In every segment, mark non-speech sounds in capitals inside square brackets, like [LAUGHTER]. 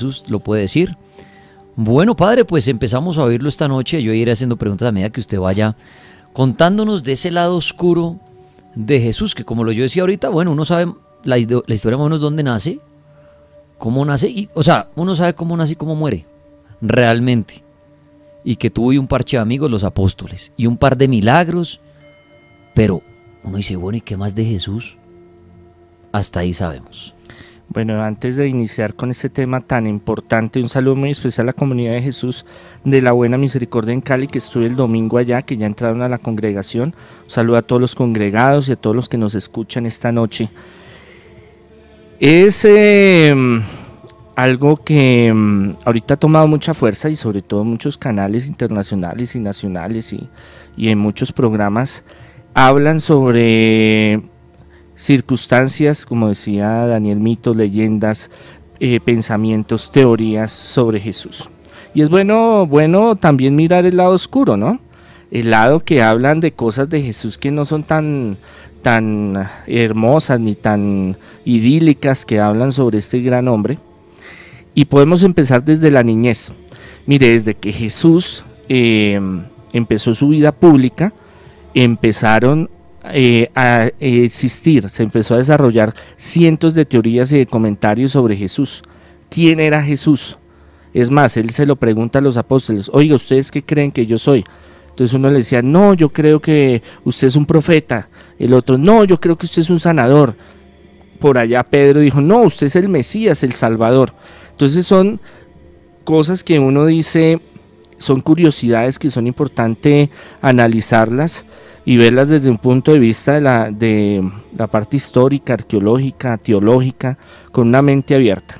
Jesús lo puede decir. Bueno, padre, pues empezamos a oírlo esta noche. Yo iré haciendo preguntas a medida que usted vaya contándonos de ese lado oscuro de Jesús, que como lo yo decía ahorita, bueno, uno sabe la, historia más o menos dónde nace, cómo nace, y, o sea, uno sabe cómo nace y cómo muere, realmente. Y que tuvo un parche de amigos los apóstoles, y un par de milagros, pero uno dice, bueno, ¿y qué más de Jesús? Hasta ahí sabemos. Bueno, antes de iniciar con este tema tan importante, un saludo muy especial a la comunidad de Jesús de la Buena Misericordia en Cali, que estuve el domingo allá, que ya entraron a la congregación. Un saludo a todos los congregados y a todos los que nos escuchan esta noche. Es em, algo que em, ahorita ha tomado mucha fuerza y sobre todo muchos canales internacionales y nacionales y en muchos programas hablan sobre circunstancias, como decía Daniel, mito leyendas, eh, pensamientos, teorías sobre Jesús. Y es bueno, bueno también mirar el lado oscuro, ¿no? El lado que hablan de cosas de Jesús que no son tan, tan hermosas ni tan idílicas que hablan sobre este gran hombre. Y podemos empezar desde la niñez. Mire, desde que Jesús eh, empezó su vida pública, empezaron eh, a existir, se empezó a desarrollar cientos de teorías y de comentarios sobre Jesús. ¿Quién era Jesús? Es más, él se lo pregunta a los apóstoles, oiga, ¿ustedes qué creen que yo soy? Entonces uno le decía, no, yo creo que usted es un profeta. El otro, no, yo creo que usted es un sanador. Por allá Pedro dijo, no, usted es el Mesías, el Salvador. Entonces son cosas que uno dice, son curiosidades que son importantes analizarlas y verlas desde un punto de vista de la, de la parte histórica, arqueológica, teológica, con una mente abierta.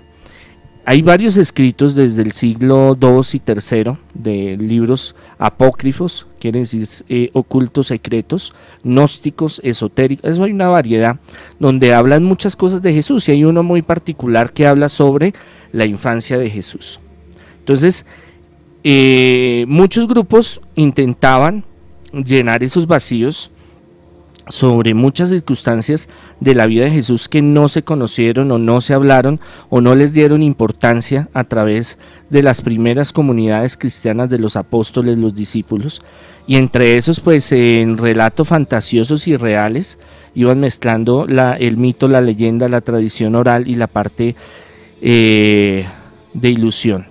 Hay varios escritos desde el siglo II y III de libros apócrifos, quieren decir eh, ocultos, secretos, gnósticos, esotéricos, eso hay una variedad, donde hablan muchas cosas de Jesús y hay uno muy particular que habla sobre la infancia de Jesús. Entonces, eh, muchos grupos intentaban llenar esos vacíos sobre muchas circunstancias de la vida de Jesús que no se conocieron o no se hablaron o no les dieron importancia a través de las primeras comunidades cristianas de los apóstoles, los discípulos. Y entre esos, pues en relatos fantasiosos y reales, iban mezclando el mito, la leyenda, la tradición oral y la parte eh, de ilusión.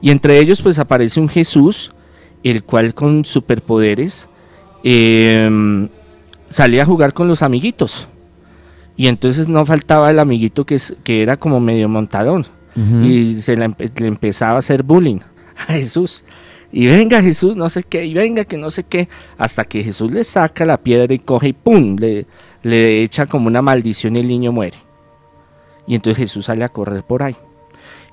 Y entre ellos, pues aparece un Jesús, el cual con superpoderes, Em, salía a jugar con los amiguitos. Y entonces no faltaba el amiguito que, que era como medio montadón. Y se le, empezaba a hacer bullying [LAUGHS] a Jesús. Y venga Jesús, no sé qué, y venga que no sé qué. Hasta que Jesús le saca la piedra y coge y ¡pum! Le, le echa como una maldición y el niño muere. Y entonces Jesús sale a correr por ahí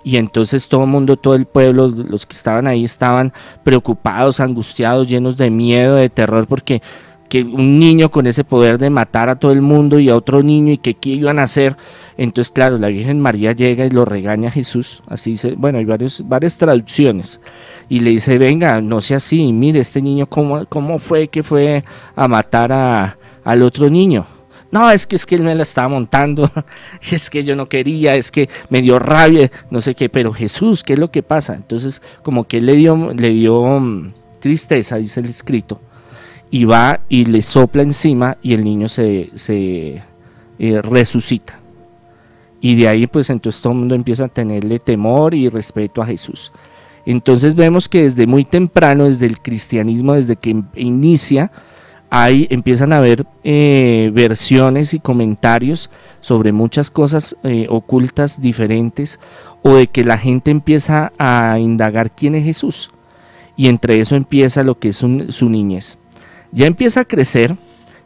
y entonces todo el mundo, todo el pueblo, los que estaban ahí estaban preocupados, angustiados, llenos de miedo, de terror, porque que un niño con ese poder de matar a todo el mundo y a otro niño y que qué iban a hacer. Entonces, claro, la Virgen María llega y lo regaña a Jesús. Así dice, bueno, hay varias traducciones. Y le dice, venga, no sea así, mire, este niño, ¿cómo, cómo fue que fue a matar a, al otro niño? No, es que, es que él me la estaba montando, [LAUGHS] es que yo no quería, es que me dio rabia, no sé qué, pero Jesús, ¿qué es lo que pasa? Entonces, como que le dio, le dio mm, tristeza, dice el escrito, y va y le sopla encima y el niño se, eh, resucita. Y de ahí pues entonces todo el mundo empieza a tenerle temor y respeto a Jesús. Entonces vemos que desde muy temprano, desde el cristianismo, desde que inicia, ahí empiezan a haber eh, versiones y comentarios sobre muchas cosas eh, ocultas diferentes o de que la gente empieza a indagar quién es Jesús. Y entre eso empieza lo que es su niñez. Ya empieza a crecer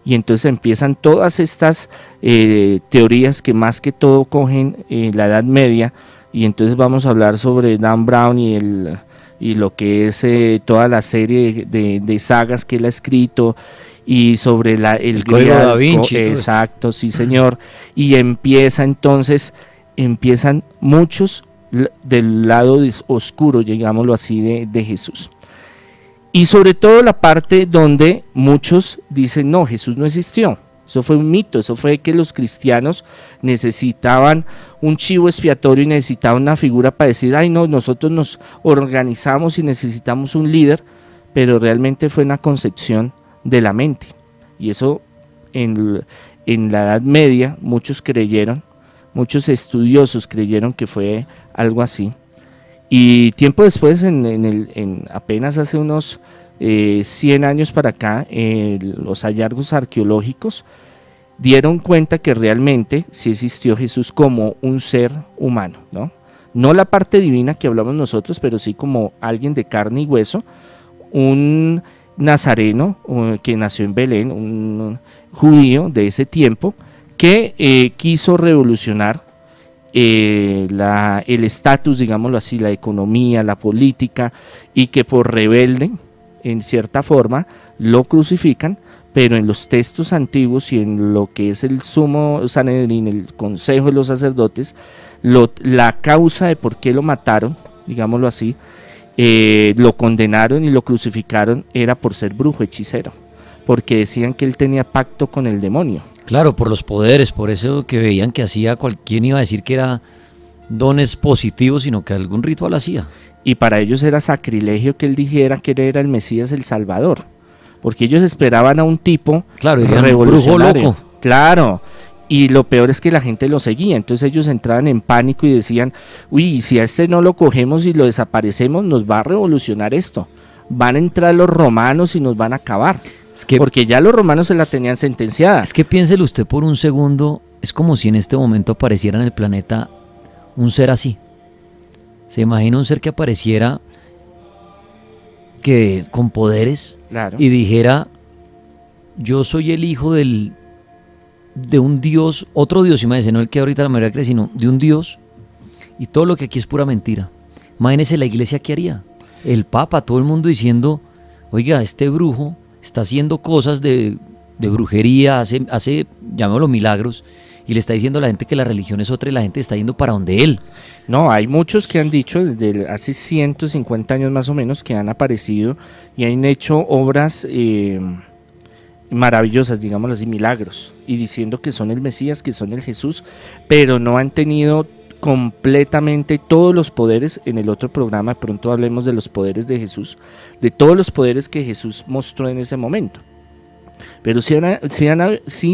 y entonces empiezan todas estas eh, teorías que más que todo cogen la Edad Media. Y entonces vamos a hablar sobre Dan Brown y el, y lo que es toda la serie de, sagas que él ha escrito y sobre la, el, el de da Vinci. Exacto, sí señor. Y empieza entonces, empiezan muchos del lado oscuro, digámoslo así, de, de Jesús. Y sobre todo la parte donde muchos dicen, no, Jesús no existió. Eso fue un mito, eso fue que los cristianos necesitaban un chivo expiatorio y necesitaban una figura para decir, ay no, nosotros nos organizamos y necesitamos un líder, pero realmente fue una concepción de la mente. Y eso en, en la Edad Media muchos creyeron, muchos estudiosos creyeron que fue algo así. Y tiempo después, en, el, apenas hace unos 100 eh, años para acá, los hallazgos arqueológicos dieron cuenta que realmente sí existió Jesús como un ser humano, ¿no? No la parte divina que hablamos nosotros, pero sí como alguien de carne y hueso, un nazareno, que nació en Belén, un judío de ese tiempo, que eh, quiso revolucionar eh, el estatus, digámoslo así, la economía, la política, y que por rebelde, en cierta forma, lo crucifican, pero en los textos antiguos y en lo que es el sumo Sanedrín, el consejo de los sacerdotes, la causa de por qué lo mataron, digámoslo así, eh, lo condenaron y lo crucificaron era por ser brujo, hechicero, porque decían que él tenía pacto con el demonio. Claro, por los poderes, por eso que veían que hacía, cualquiera iba a decir que era dones positivos, sino que algún ritual hacía. Y para ellos era sacrilegio que él dijera que él era el Mesías el Salvador, porque ellos esperaban a un tipo claro, revolucionario. Un brujo loco. Claro, y lo peor es que la gente lo seguía, entonces ellos entraban en pánico y decían, uy, si a este no lo cogemos y lo desaparecemos, nos va a revolucionar esto, van a entrar los romanos y nos van a acabar, que, porque ya los romanos se la tenían sentenciada. Es que piénselo usted por un segundo, es como si en este momento apareciera en el planeta un ser así, se imagina un ser que apareciera que con poderes y dijera, yo soy el hijo del de un Dios, otro Dios, imagínense, no el que ahorita la mayoría cree, sino de un Dios, y todo lo que aquí es pura mentira. Imagínense la iglesia que haría, el Papa, todo el mundo diciendo, oiga, este brujo está haciendo cosas de, de brujería, hace, hace, llamémoslo milagros, y le está diciendo a la gente que la religión es otra y la gente está yendo para donde él. No, hay muchos que han dicho desde hace 150 años más o menos que han aparecido y han hecho obras... Eh, maravillosas, digámoslo así, milagros, y diciendo que son el Mesías, que son el Jesús, pero no han tenido completamente todos los poderes. En el otro programa pronto hablemos de los poderes de Jesús, de todos los poderes que Jesús mostró en ese momento. Pero sí,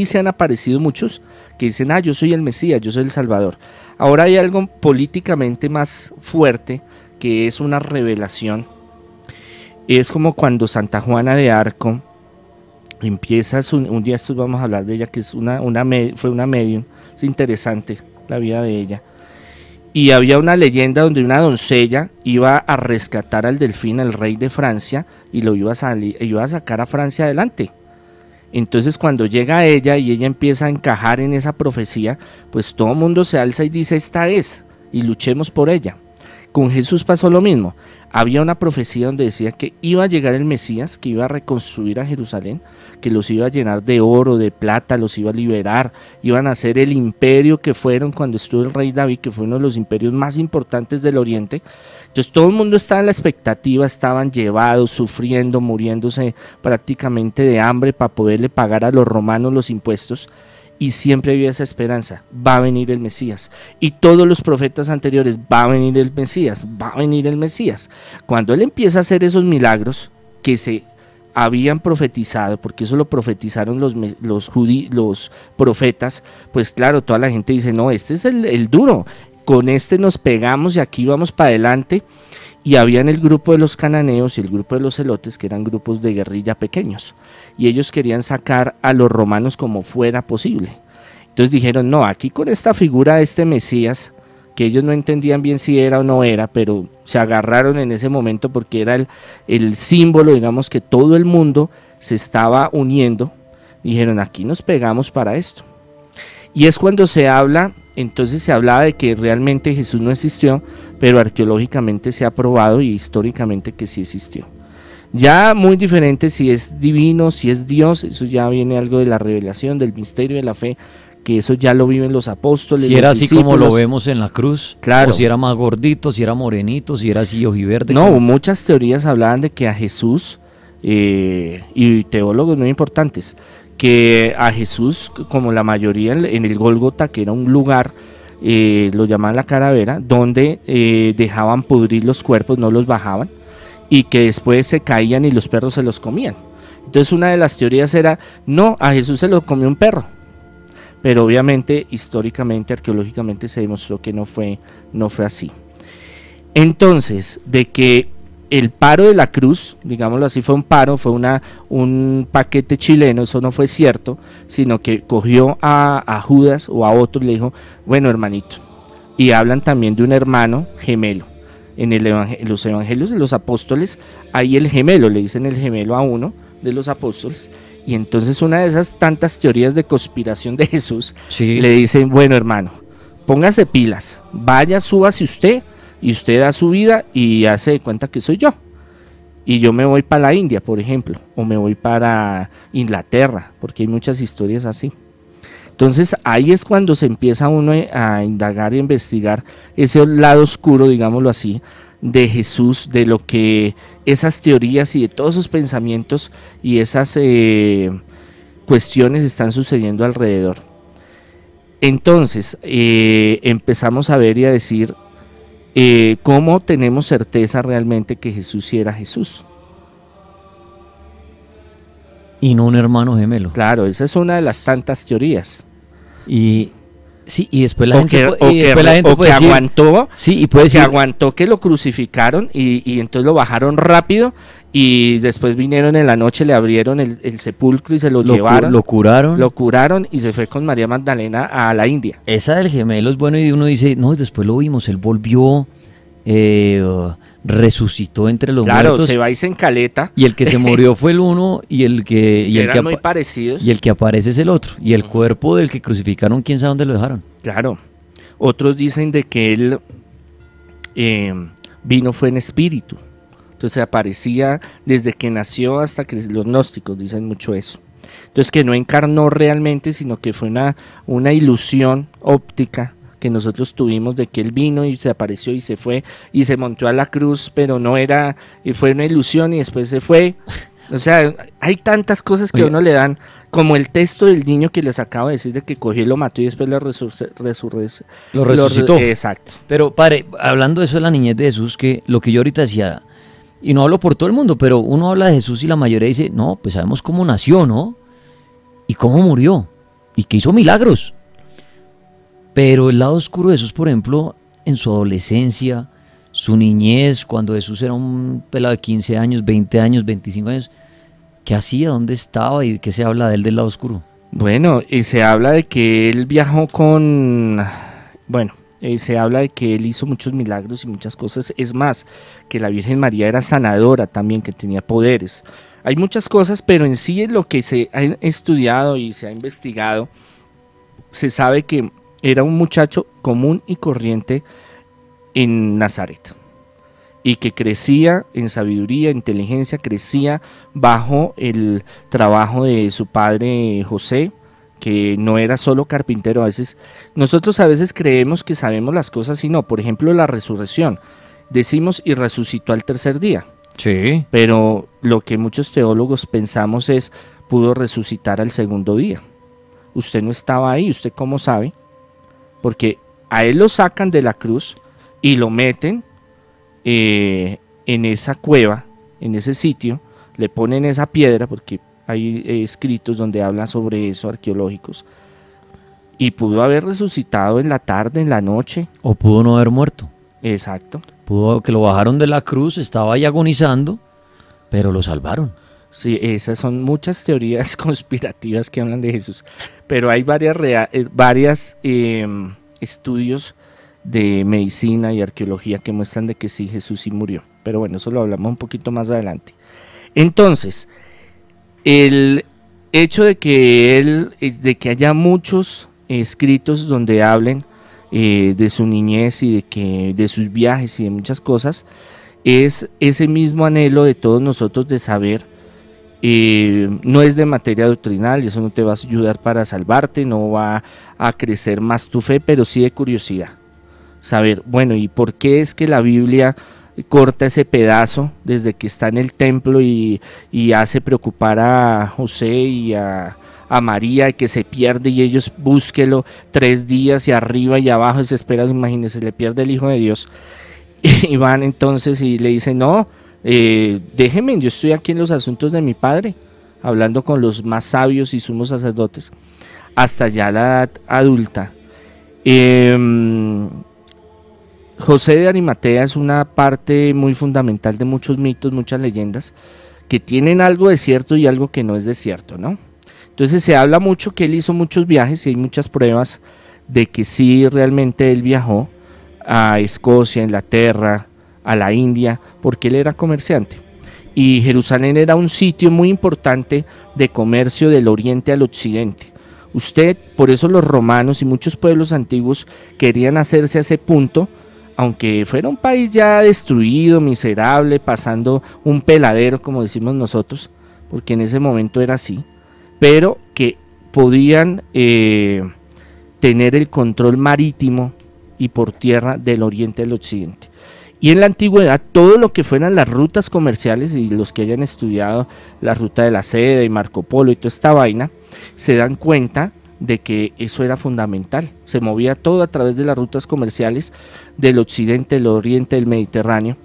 se han aparecido muchos que dicen, ah, yo soy el Mesías, yo soy el Salvador. Ahora hay algo políticamente más fuerte que es una revelación. Es como cuando Santa Juana de Arco empiezas un, día vamos a hablar de ella que es una, fue una medium es interesante la vida de ella y había una leyenda donde una doncella iba a rescatar al delfín al rey de Francia y lo iba a salir iba a sacar a Francia adelante entonces cuando llega ella y ella empieza a encajar en esa profecía pues todo mundo se alza y dice esta es y luchemos por ella con Jesús pasó lo mismo había una profecía donde decía que iba a llegar el Mesías, que iba a reconstruir a Jerusalén, que los iba a llenar de oro, de plata, los iba a liberar, iban a ser el imperio que fueron cuando estuvo el rey David, que fue uno de los imperios más importantes del Oriente. Entonces todo el mundo estaba en la expectativa, estaban llevados, sufriendo, muriéndose prácticamente de hambre para poderle pagar a los romanos los impuestos y siempre había esa esperanza, va a venir el Mesías. Y todos los profetas anteriores, va a venir el Mesías, va a venir el Mesías. Cuando él empieza a hacer esos milagros que se habían profetizado, porque eso lo profetizaron los, los, los profetas, pues claro, toda la gente dice, no, este es el, el duro, con este nos pegamos y aquí vamos para adelante y habían el grupo de los cananeos y el grupo de los celotes, que eran grupos de guerrilla pequeños, y ellos querían sacar a los romanos como fuera posible. Entonces dijeron, no, aquí con esta figura de este Mesías, que ellos no entendían bien si era o no era, pero se agarraron en ese momento porque era el, el símbolo, digamos, que todo el mundo se estaba uniendo, dijeron, aquí nos pegamos para esto. Y es cuando se habla entonces se hablaba de que realmente Jesús no existió, pero arqueológicamente se ha probado y históricamente que sí existió. Ya muy diferente si es divino, si es Dios, eso ya viene algo de la revelación, del misterio de la fe, que eso ya lo viven los apóstoles. Si era así como lo vemos en la cruz, claro. o si era más gordito, si era morenito, si era así ojiverde. No, muchas teorías hablaban de que a Jesús, eh, y teólogos muy importantes, que a Jesús, como la mayoría en el Gólgota, que era un lugar, eh, lo llamaban la caravera, donde eh, dejaban pudrir los cuerpos, no los bajaban, y que después se caían y los perros se los comían. Entonces una de las teorías era, no, a Jesús se lo comió un perro. Pero obviamente, históricamente, arqueológicamente se demostró que no fue, no fue así. Entonces, de que el paro de la cruz, digámoslo así, fue un paro, fue una, un paquete chileno, eso no fue cierto, sino que cogió a, Judas o a otro y le dijo, bueno hermanito, y hablan también de un hermano gemelo. En, los evangelios de los apóstoles hay el gemelo, le dicen el gemelo a uno de los apóstoles, y entonces una de esas tantas teorías de conspiración de Jesús le dicen, bueno hermano, póngase pilas, vaya, súbase usted y usted da su vida y hace cuenta que soy yo. Y yo me voy para la India, por ejemplo, o me voy para Inglaterra, porque hay muchas historias así. Entonces ahí es cuando se empieza uno a indagar y investigar ese lado oscuro, digámoslo así, de Jesús, de lo que esas teorías y de todos sus pensamientos y esas eh, cuestiones están sucediendo alrededor. Entonces eh, empezamos a ver y a decir eh, ¿cómo tenemos certeza realmente que Jesús era Jesús? Y no un hermano gemelo. Claro, esa es una de las tantas teorías. Y Sí, y después la gente, aguantó, sí, y que aguantó que lo crucificaron y, entonces lo bajaron rápido y después vinieron en la noche, le abrieron el, sepulcro y se lo, llevaron. lo curaron. Lo curaron y se fue con María Magdalena a la India. Esa del gemelo es bueno y uno dice, no, después lo vimos, él volvió. Eh, resucitó entre los muertos. Claro, se va y se Y el que se murió fue el uno y el que... el que Y el que aparece es el otro. Y el cuerpo del que crucificaron, quién sabe dónde lo dejaron. Claro. Otros dicen de que él eh, vino fue en espíritu. Entonces aparecía desde que nació hasta que los gnósticos dicen mucho eso. Entonces que no encarnó realmente, sino que fue una, una ilusión óptica que nosotros tuvimos de que él vino y se apareció y se fue y se montó a la cruz, pero no era, y fue una ilusión y después se fue. O sea, hay tantas cosas que uno le dan, como el texto del niño que les acabo de decir de que cogió y lo mató y después lo, resur lo resucitó. exacto. Pero, padre, hablando de eso de la niñez de Jesús, que lo que yo ahorita decía, y no hablo por todo el mundo, pero uno habla de Jesús y la mayoría dice, no, pues sabemos cómo nació, ¿no? Y cómo murió. Y que hizo milagros. Pero el lado oscuro de eso por ejemplo, en su adolescencia, su niñez, cuando Jesús era un pelado de 15 años, 20 años, 25 años, ¿qué hacía? ¿Dónde estaba? ¿Y qué se habla de él del lado oscuro? Bueno, y eh, se habla de que él viajó con... Bueno, eh, se habla de que él hizo muchos milagros y muchas cosas. Es más, que la Virgen María era sanadora también, que tenía poderes. Hay muchas cosas, pero en sí es lo que se ha estudiado y se ha investigado. Se sabe que era un muchacho común y corriente en Nazaret y que crecía en sabiduría, inteligencia, crecía bajo el trabajo de su padre José, que no era solo carpintero. A veces nosotros a veces creemos que sabemos las cosas y no. Por ejemplo, la resurrección. Decimos y resucitó al tercer día. Sí. Pero lo que muchos teólogos pensamos es pudo resucitar al segundo día. Usted no estaba ahí, usted cómo sabe? porque a él lo sacan de la cruz y lo meten eh, en esa cueva, en ese sitio, le ponen esa piedra, porque hay eh, escritos donde hablan sobre eso, arqueológicos, y pudo haber resucitado en la tarde, en la noche. O pudo no haber muerto. Exacto. Pudo que lo bajaron de la cruz, estaba ahí agonizando, pero lo salvaron. Sí, esas son muchas teorías [LAUGHS] conspirativas que hablan de Jesús, pero hay varias, eh, varias em, estudios de medicina y arqueología que muestran de que sí Jesús sí murió. Pero bueno, eso lo hablamos un poquito más adelante. Entonces, el hecho de que él, de que haya muchos escritos donde hablen eh, de su niñez y de que de sus viajes y de muchas cosas, es ese mismo anhelo de todos nosotros de saber y no es de materia doctrinal y eso no te va a ayudar para salvarte, no va a crecer más tu fe, pero sí de curiosidad. Saber, bueno, ¿y por qué es que la Biblia corta ese pedazo desde que está en el templo y, y hace preocupar a José y a, a María que se pierde y ellos búsquelo tres días y arriba y abajo y se imagínense, le pierde el Hijo de Dios. [LAUGHS] Y van entonces y le dicen, no, eh, déjenme, yo estoy aquí en los asuntos de mi padre, hablando con los más sabios y sumos sacerdotes, hasta ya la edad adulta. Em, José de Arimatea es una parte muy fundamental de muchos mitos, muchas leyendas, que tienen algo de cierto y algo que no es de cierto, ¿no? Entonces se habla mucho que él hizo muchos viajes y hay muchas pruebas de que sí realmente él viajó a Escocia, Inglaterra, a la India, porque él era comerciante. Y Jerusalén era un sitio muy importante de comercio del oriente al occidente. Usted, por eso los romanos y muchos pueblos antiguos querían hacerse a ese punto, aunque fuera un país ya destruido, miserable, pasando un peladero, como decimos nosotros, porque en ese momento era así, pero que podían eh, tener el control marítimo y por tierra del oriente al occidente. Y en la antigüedad, todo lo que fueran las rutas comerciales y los que hayan estudiado la ruta de la seda y Marco Polo y toda esta vaina, se dan cuenta de que eso era fundamental. Se movía todo a través de las rutas comerciales del occidente, del oriente, del Mediterráneo.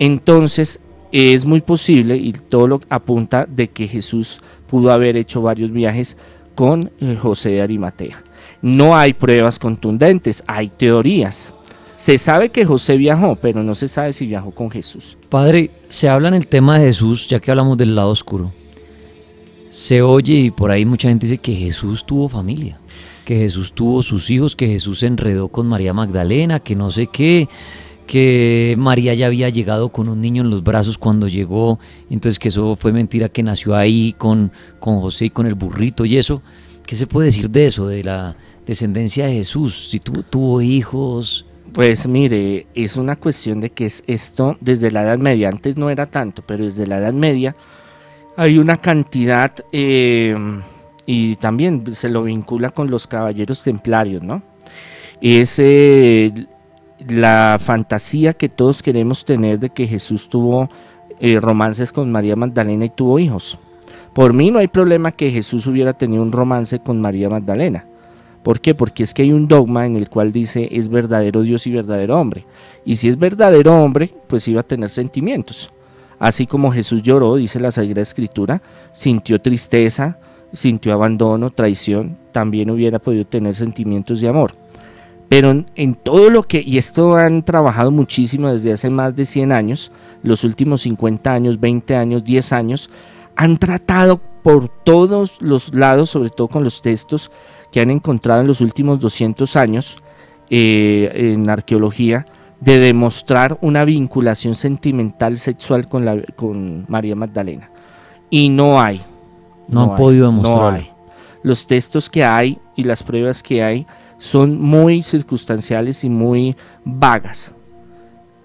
Entonces, es muy posible y todo lo apunta de que Jesús pudo haber hecho varios viajes con eh, José de Arimatea. No hay pruebas contundentes, hay teorías, se sabe que José viajó, pero no se sabe si viajó con Jesús. Padre, se habla en el tema de Jesús, ya que hablamos del lado oscuro. Se oye y por ahí mucha gente dice que Jesús tuvo familia, que Jesús tuvo sus hijos, que Jesús se enredó con María Magdalena, que no sé qué, que María ya había llegado con un niño en los brazos cuando llegó, entonces que eso fue mentira, que nació ahí con, con José y con el burrito y eso. ¿Qué se puede decir de eso, de la descendencia de Jesús? Si tuvo hijos, pues mire, es una cuestión de que es esto desde la Edad Media, antes no era tanto, pero desde la Edad Media hay una cantidad em, y también se lo vincula con los caballeros templarios, ¿no? Es eh, la fantasía que todos queremos tener de que Jesús tuvo eh, romances con María Magdalena y tuvo hijos. Por mí no hay problema que Jesús hubiera tenido un romance con María Magdalena ¿Por qué? Porque es que hay un dogma en el cual dice es verdadero Dios y verdadero hombre. Y si es verdadero hombre, pues iba a tener sentimientos. Así como Jesús lloró, dice la Sagrada Escritura, sintió tristeza, sintió abandono, traición, también hubiera podido tener sentimientos de amor. Pero en, todo lo que, y esto han trabajado muchísimo desde hace más de 100 años, los últimos 50 años, 20 años, 10 años, han tratado por todos los lados, sobre todo con los textos, que han encontrado en los últimos 200 años eh, en arqueología de demostrar una vinculación sentimental sexual con, la, con María Magdalena. Y no hay. No, han podido demostrarlo. Los textos que hay y las pruebas que hay son muy circunstanciales y muy vagas.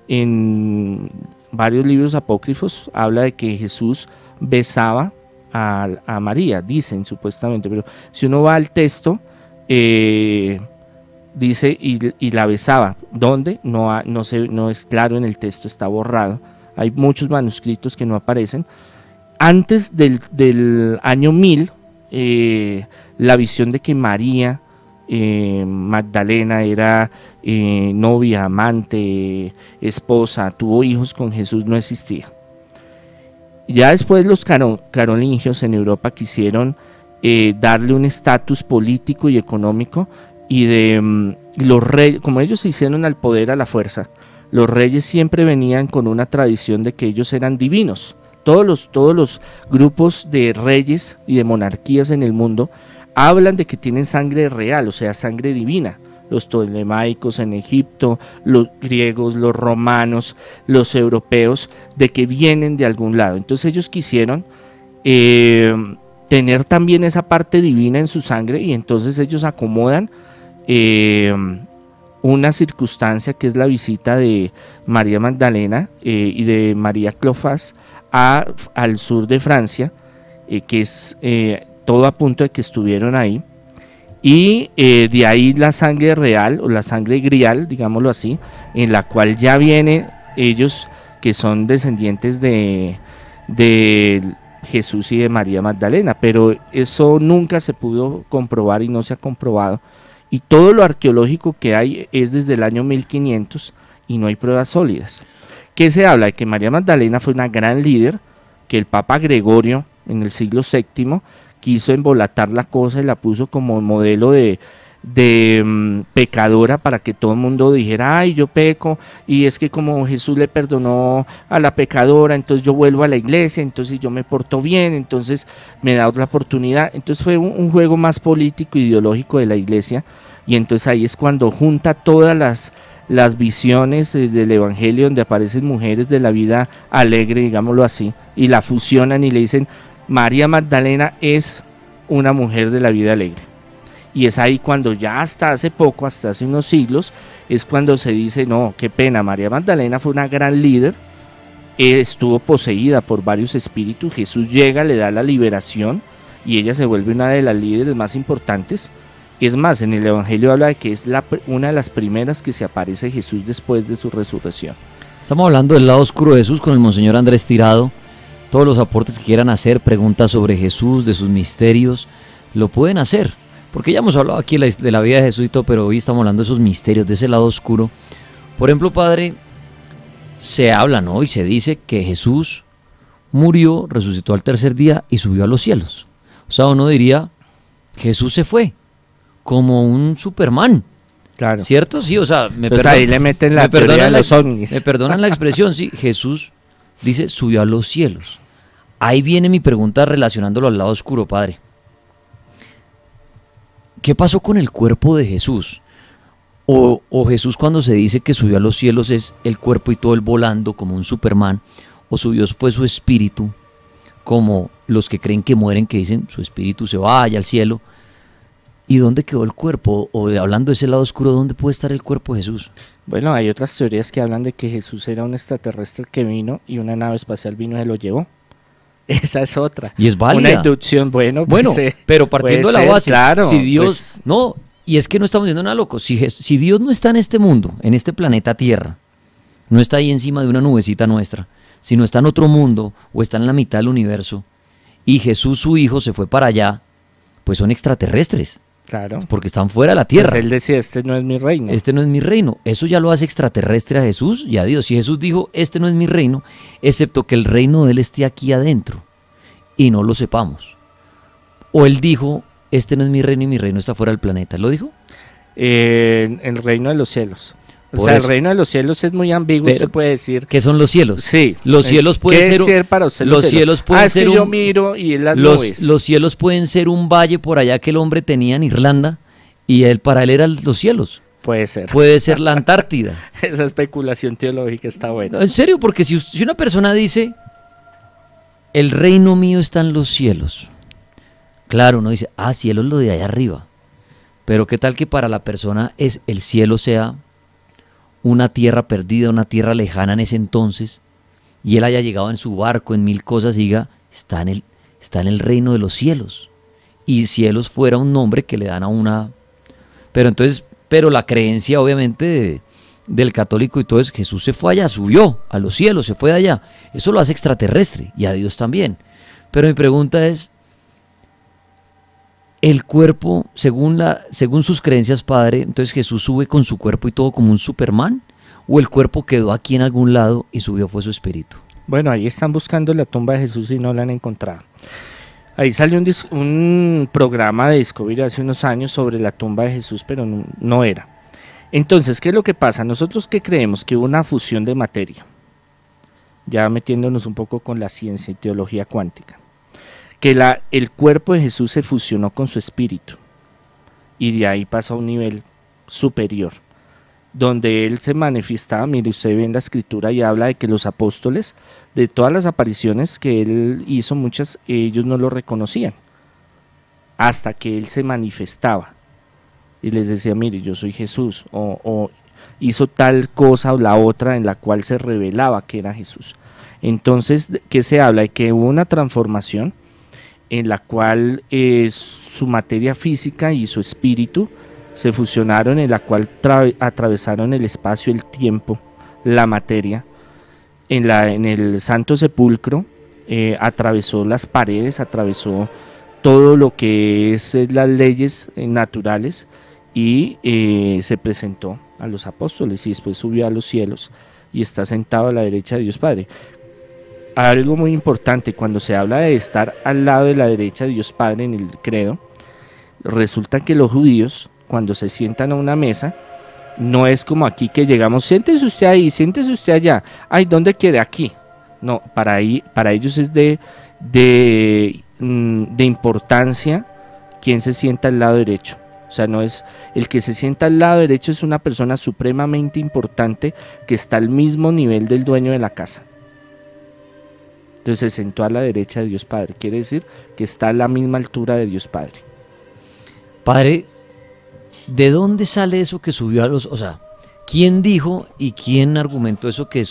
En varios libros apócrifos habla de que Jesús besaba a, María, dicen supuestamente, pero si uno va al texto, eh, dice y, la besaba. ¿Dónde? No, no, no es claro en el texto, está borrado. Hay muchos manuscritos que no aparecen. Antes del, año 1000, eh, la visión de que María eh, Magdalena era novia, amante, esposa, tuvo hijos con Jesús no existía. Ya después los carolingios en Europa quisieron eh, darle un estatus político y económico y de mm, los reyes, como ellos se hicieron al poder a la fuerza, los reyes siempre venían con una tradición de que ellos eran divinos. Todos los, todos los grupos de reyes y de monarquías en el mundo hablan de que tienen sangre real, o sea, sangre divina los tolemaicos en Egipto, los griegos, los romanos, los europeos, de que vienen de algún lado. Entonces ellos quisieron eh, tener también esa parte divina en su sangre y entonces ellos acomodan eh, una circunstancia que es la visita de María Magdalena eh, y de María Clofas a, al sur de Francia, que es todo a punto de que estuvieron ahí y eh, de ahí la sangre real o la sangre grial, digámoslo así, en la cual ya vienen ellos que son descendientes de, de Jesús y de María Magdalena, pero eso nunca se pudo comprobar y no se ha comprobado. Y todo lo arqueológico que hay es desde el año 1500 y no hay pruebas sólidas. ¿Qué se habla? De que María Magdalena fue una gran líder, que el Papa Gregorio en el siglo VII quiso embolatar la cosa y la puso como modelo de, de mm, pecadora para que todo el mundo dijera, ay, yo peco, y es que como Jesús le perdonó a la pecadora, entonces yo vuelvo a la iglesia, entonces yo me porto bien, entonces me da otra oportunidad. Entonces fue un, juego más político, ideológico de la iglesia, y entonces ahí es cuando junta todas las, las visiones eh, del Evangelio donde aparecen mujeres de la vida alegre, digámoslo así, y la fusionan y le dicen, María Magdalena es una mujer de la vida alegre. Y es ahí cuando ya hasta hace poco, hasta hace unos siglos, es cuando se dice, no, qué pena, María Magdalena fue una gran líder, eh, estuvo poseída por varios espíritus, Jesús llega, le da la liberación y ella se vuelve una de las líderes más importantes. Es más, en el Evangelio habla de que es una de las primeras que se aparece Jesús después de su resurrección. Estamos hablando del lado oscuro de Jesús con el Monseñor Andrés Tirado todos los aportes que quieran hacer, preguntas sobre Jesús, de sus misterios, lo pueden hacer. Porque ya hemos hablado aquí de la vida de Jesús y todo, pero hoy estamos hablando de esos misterios, de ese lado oscuro. Por ejemplo, Padre, se habla, ¿no? Y se dice que Jesús murió, resucitó al tercer día y subió a los cielos. O sea, uno diría, Jesús se fue, como un Superman. Claro. ¿Cierto? Sí, o sea, me pues le meten la Me perdonan la expresión, sí, Jesús dice subió a los cielos. Ahí viene mi pregunta relacionándolo al lado oscuro, Padre. ¿Qué pasó con el cuerpo de Jesús? O, Jesús cuando se dice que subió a los cielos es el cuerpo y todo el volando como un Superman. O su Dios fue su espíritu, como los que creen que mueren, que dicen su espíritu se vaya al cielo. ¿Y dónde quedó el cuerpo? O hablando de ese lado oscuro, ¿dónde puede estar el cuerpo de Jesús? Bueno, hay otras teorías que hablan de que Jesús era un extraterrestre que vino y una nave espacial vino y se lo llevó. [LAUGHS] Esa es otra. Y es válida. Una inducción, bueno, pues, bueno, eh, pero partiendo de la base, si Dios pues. no, y es que no estamos diciendo nada loco, si, si Dios no está en este mundo, en este planeta Tierra, no está ahí encima de una nubecita nuestra, sino está en otro mundo o está en la mitad del universo, y Jesús su hijo se fue para allá, pues son extraterrestres. Claro. Pues porque están fuera de la tierra. Pues él decía, este no es mi reino. Este no es mi reino. Eso ya lo hace extraterrestre a Jesús y a Dios. Y Jesús dijo, este no es mi reino, excepto que el reino de él esté aquí adentro y no lo sepamos. O él dijo, este no es mi reino y mi reino está fuera del planeta. ¿Lo dijo? Eh, el reino de los cielos. O sea, el reino de los cielos es muy ambiguo, se puede decir. ¿Qué son los cielos? Sí. Los eh, cielos pueden ser, para los, cielos, pueden ah, ser un, yo miro y los, cielos pueden ser un valle por allá que el hombre tenía en Irlanda y para él eran los cielos. Puede ser. Puede ser [LAUGHS] la Antártida. Esa especulación teológica está buena. en serio, porque si, si una persona dice, el reino mío está en los cielos. Claro, uno dice, ah, cielo es lo de allá arriba. Pero qué tal que para la persona es el cielo sea una tierra perdida, una tierra lejana en ese entonces, y él haya llegado en su barco, en mil cosas, diga, está en el, está en el reino de los cielos. Y cielos fuera un nombre que le dan a una... Pero entonces, pero la creencia obviamente del católico y todo es, Jesús se fue allá, subió a los cielos, se fue de allá. Eso lo hace extraterrestre y a Dios también. Pero mi pregunta es, el cuerpo, según, la, según sus creencias, Padre, entonces Jesús sube con su cuerpo y todo como un Superman, o el cuerpo quedó aquí en algún lado y subió fue su espíritu. Bueno, ahí están buscando la tumba de Jesús y no la han encontrado. Ahí salió un, programa de Discovery hace unos años sobre la tumba de Jesús, pero no, era. Entonces, ¿qué es lo que pasa? Nosotros que creemos que hubo una fusión de materia, ya metiéndonos un poco con la ciencia y teología cuántica que el cuerpo de Jesús se fusionó con su espíritu y de ahí pasó a un nivel superior, donde él se manifestaba, mire usted ve en la escritura y habla de que los apóstoles, de todas las apariciones que él hizo, muchas ellos no lo reconocían, hasta que él se manifestaba y les decía, mire, yo soy Jesús, o, o hizo tal cosa o la otra en la cual se revelaba que era Jesús. Entonces, ¿qué se habla? De que hubo una transformación en la cual eh, su materia física y su espíritu se fusionaron, en la cual atravesaron el espacio, el tiempo, la materia. En, la, en el Santo Sepulcro eh, atravesó las paredes, atravesó todo lo que es eh, las leyes naturales y se presentó a los apóstoles y después subió a los cielos y está sentado a la derecha de Dios Padre algo muy importante cuando se habla de estar al lado de la derecha de Dios Padre en el credo, resulta que los judíos, cuando se sientan a una mesa, no es como aquí que llegamos, siéntese usted ahí, siéntese usted allá, ay, ¿dónde quiere? Aquí. No, para, ahí, para ellos es de, de, mm, de importancia quien se sienta al lado derecho. O sea, no es el que se sienta al lado derecho es una persona supremamente importante que está al mismo nivel del dueño de la casa. Entonces se sentó a la derecha de Dios Padre. Quiere decir que está a la misma altura de Dios Padre. Padre, ¿de dónde sale eso que subió a los... O sea, ¿quién dijo y quién argumentó eso que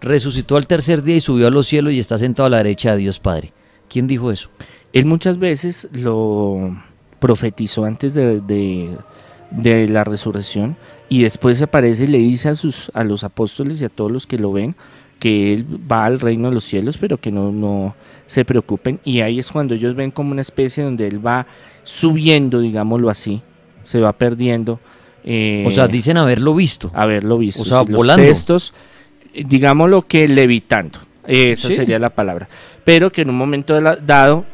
resucitó al tercer día y subió a los cielos y está sentado a la derecha de Dios Padre? ¿Quién dijo eso? Él muchas veces lo profetizó antes de, la resurrección y después aparece y le dice a, sus, a los apóstoles y a todos los que lo ven que Él va al reino de los cielos, pero que no, no se preocupen. Y ahí es cuando ellos ven como una especie donde Él va subiendo, digámoslo así, se va perdiendo. Eh, o sea, dicen haberlo visto. Haberlo visto. O sea, volando. Los digámoslo que levitando, esa sería la palabra. Pero que en un momento dado,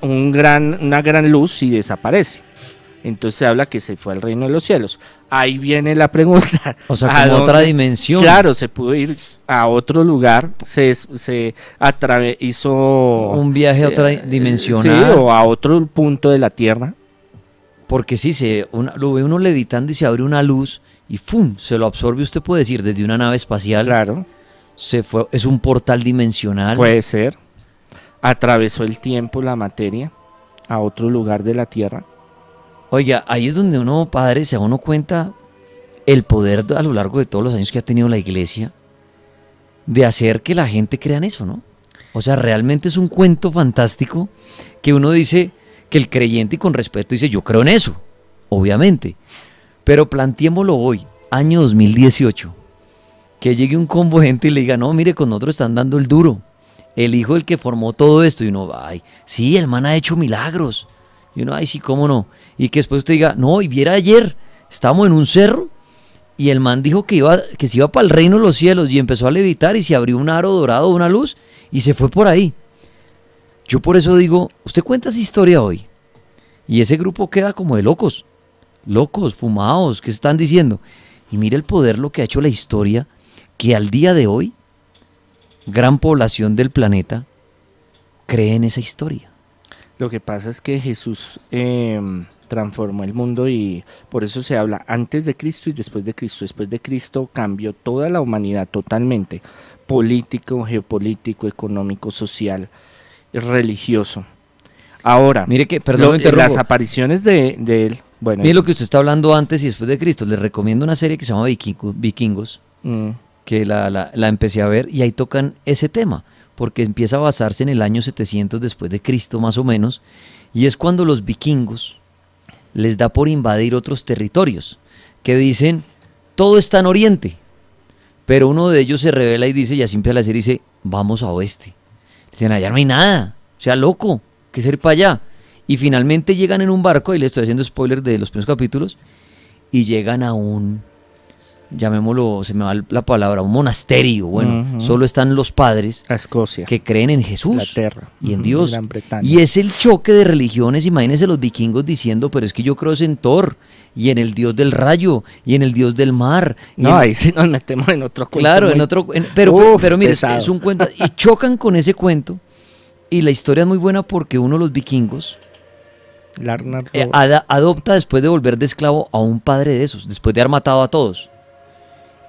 un gran, una gran luz y desaparece entonces se habla que se fue al reino de los cielos. Ahí viene la pregunta. [LAUGHS] O sea, como otra dimensión. Claro, se pudo ir a otro lugar, se, hizo... Un viaje a otra eh, eh, dimensión. Sí, o a otro punto de la Tierra. Porque sí, se, lo ve uno levitando y se abre una luz y ¡fum! Se lo absorbe, usted puede decir, desde una nave espacial. Claro. Se fue, es un portal dimensional. Puede ser. Atravesó el tiempo, la materia, a otro lugar de la Tierra Oiga, ahí es donde uno, padre, se uno cuenta el poder a lo largo de todos los años que ha tenido la iglesia de hacer que la gente crea en eso, ¿no? O sea, realmente es un cuento fantástico que uno dice que el creyente y con respeto dice, yo creo en eso, obviamente. Pero planteémoslo hoy, año 2018, que llegue un combo gente y le diga, no, mire, con nosotros están dando el duro. El hijo el que formó todo esto. Y uno, ay, sí, el man ha hecho milagros. Y uno, ay, sí, cómo no. Y que después usted diga, no, y viera ayer, estábamos en un cerro y el man dijo que, iba, que se iba para el reino de los cielos y empezó a levitar y se abrió un aro dorado, una luz y se fue por ahí. Yo por eso digo, usted cuenta esa historia hoy y ese grupo queda como de locos, locos, fumados, ¿qué están diciendo? Y mire el poder lo que ha hecho la historia, que al día de hoy, gran población del planeta cree en esa historia. Lo que pasa es que Jesús eh, transformó el mundo y por eso se habla antes de Cristo y después de Cristo. Después de Cristo cambió toda la humanidad totalmente, político, geopolítico, económico, social, religioso. Ahora, mire que, perdón, lo, las apariciones de, él. Bueno, mire lo que usted está hablando antes y después de Cristo. Les recomiendo una serie que se llama Vikingos, mm. que la empecé a ver y ahí tocan ese tema porque empieza a basarse en el año 700 después de Cristo más o menos, y es cuando los vikingos les da por invadir otros territorios, que dicen, todo está en oriente, pero uno de ellos se revela y dice, y así empieza la dice, vamos a oeste. Dicen, allá no hay nada, o sea, loco, que ser para allá. Y finalmente llegan en un barco, y les estoy haciendo spoiler de los primeros capítulos, y llegan a un llamémoslo, se me va la palabra, un monasterio. Bueno, solo están los padres Escocia, que creen en Jesús y en Dios. y es el choque de religiones. Imagínense los vikingos diciendo, pero es que yo creo en Thor y en el dios del rayo y en el dios del mar. no, nos metemos en otro cuento. Claro, en otro. pero, pero, mire, es un cuento. Y chocan con ese cuento. Y la historia es muy buena porque uno de los vikingos, eh, adopta después de volver de esclavo a un padre de esos, después de haber matado a todos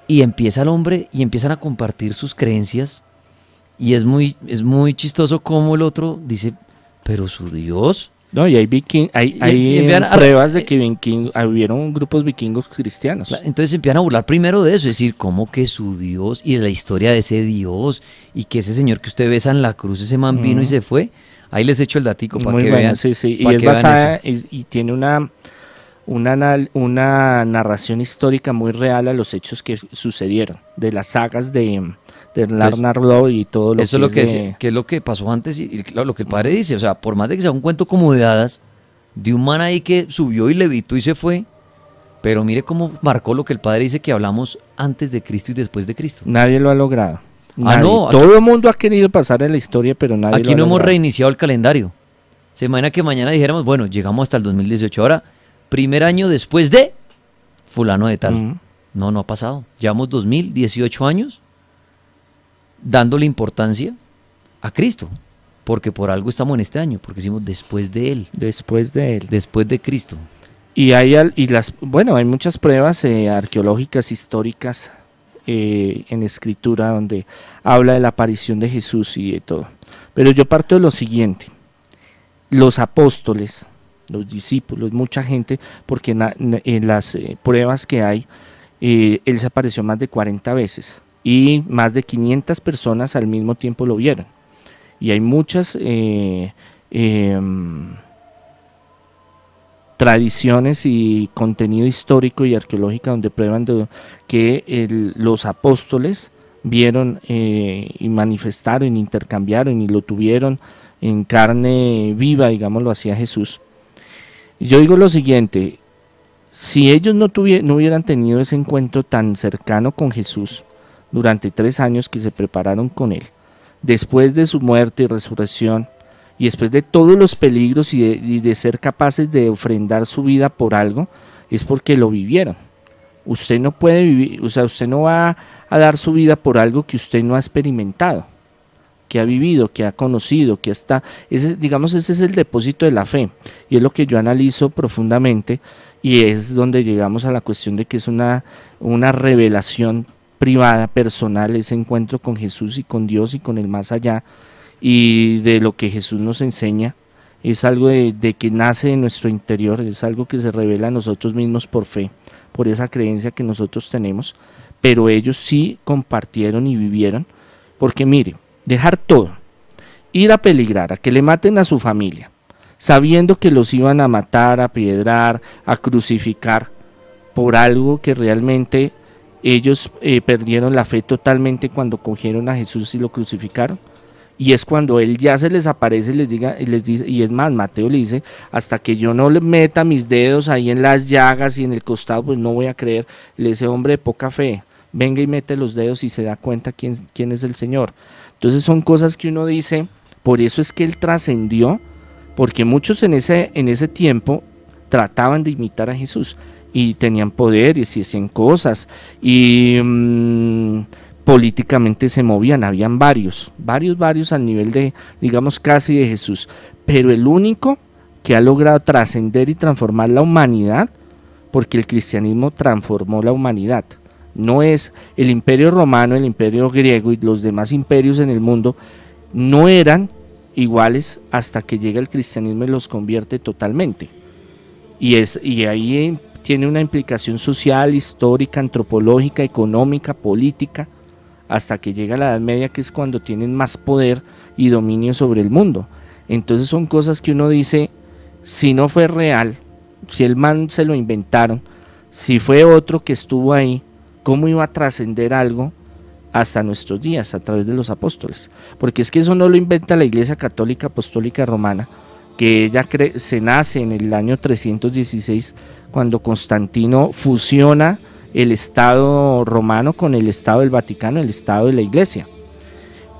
y empieza el hombre y empiezan a compartir sus creencias y es muy, es muy chistoso cómo el otro dice, pero su Dios. No, y hay, viking, hay, pruebas de eh, que hubieron grupos vikingos cristianos. Entonces empiezan a burlar primero de eso, es decir, cómo que su Dios y la historia de ese Dios y que ese señor que usted besa en la cruz, ese man vino y se fue. Ahí les echo el datico para que vean. Sí, sí, y, es basada, y tiene una una, una narración histórica muy real a los hechos que sucedieron, de las sagas de, de Lowe y todo lo que es lo que, es de... que es lo que pasó antes y, lo que el padre dice, o sea, por más de que sea un cuento como de hadas, de un man ahí que subió y levitó y se fue, pero mire cómo marcó lo que el padre dice que hablamos antes de Cristo y después de Cristo. Nadie lo ha logrado. Ah, no. todo el mundo ha querido pasar en la historia, pero nadie. Aquí lo ha no hemos reiniciado el calendario. Se imagina que mañana dijéramos, bueno, llegamos hasta el 2018. Ahora primer año después de fulano de tal. No, no ha pasado. Llevamos 2018 años dándole importancia a Cristo, porque por algo estamos en este año, porque decimos después de Él. Después de Él. Después de Cristo. Y hay, y las, bueno, hay muchas pruebas eh, arqueológicas, históricas, eh, en escritura, donde habla de la aparición de Jesús y de todo. Pero yo parto de lo siguiente. Los apóstoles, los discípulos, mucha gente, porque en, las eh, pruebas que hay, eh, él se apareció más de 40 veces y más de 500 personas al mismo tiempo lo vieron. Y hay muchas eh, em, tradiciones y contenido histórico y arqueológico donde prueban de, que los apóstoles vieron y manifestaron, intercambiaron y lo tuvieron en carne viva, digámoslo así, a Jesús yo digo lo siguiente, si ellos no, no hubieran tenido ese encuentro tan cercano con Jesús durante tres años que se prepararon con él, después de su muerte y resurrección, y después de todos los peligros y de ser capaces de ofrendar su vida por algo, es porque lo vivieron. Usted no puede vivir, o sea, usted no va a dar su vida por algo que usted no ha experimentado que ha vivido, que ha conocido, que está, digamos, ese es el depósito de la fe y es lo que yo analizo profundamente y es donde llegamos a la cuestión de que es una, una revelación privada, personal, ese encuentro con Jesús y con Dios y con el más allá y de lo que Jesús nos enseña. Es algo de, que nace en nuestro interior, es algo que se revela a nosotros mismos por fe, por esa creencia que nosotros tenemos, pero ellos sí compartieron y vivieron, porque mire, dejar todo, ir a peligrar, a que le maten a su familia, sabiendo que los iban a matar, a piedrar, a crucificar, por algo que realmente ellos eh, perdieron la fe totalmente cuando cogieron a Jesús y lo crucificaron. Y es cuando él ya se les aparece les diga, les dice, y es más, Mateo le dice, hasta que yo no le meta mis dedos ahí en las llagas y en el costado, pues no voy a creer. Le dice, hombre de poca fe, venga y mete los dedos y se da cuenta quién, quién es el Señor. Entonces son cosas que uno dice, por eso es que él trascendió, porque muchos en ese, en ese tiempo trataban de imitar a Jesús y tenían poder, y hacían cosas y mm, políticamente se movían, habían varios, varios, varios al nivel de, digamos, casi de Jesús, pero el único que ha logrado trascender y transformar la humanidad, porque el cristianismo transformó la humanidad no es el imperio romano, el imperio griego y los demás imperios en el mundo, no eran iguales hasta que llega el cristianismo y los convierte totalmente. Y, es, y ahí eh, tiene una implicación social, histórica, antropológica, económica, política, hasta que llega la Edad Media, que es cuando tienen más poder y dominio sobre el mundo. Entonces son cosas que uno dice, si no fue real, si el man se lo inventaron, si fue otro que estuvo ahí, cómo iba a trascender algo hasta nuestros días a través de los apóstoles. Porque es que eso no lo inventa la Iglesia Católica Apostólica Romana, que ella se nace en el año 316 cuando Constantino fusiona el Estado romano con el Estado del Vaticano, el Estado de la Iglesia.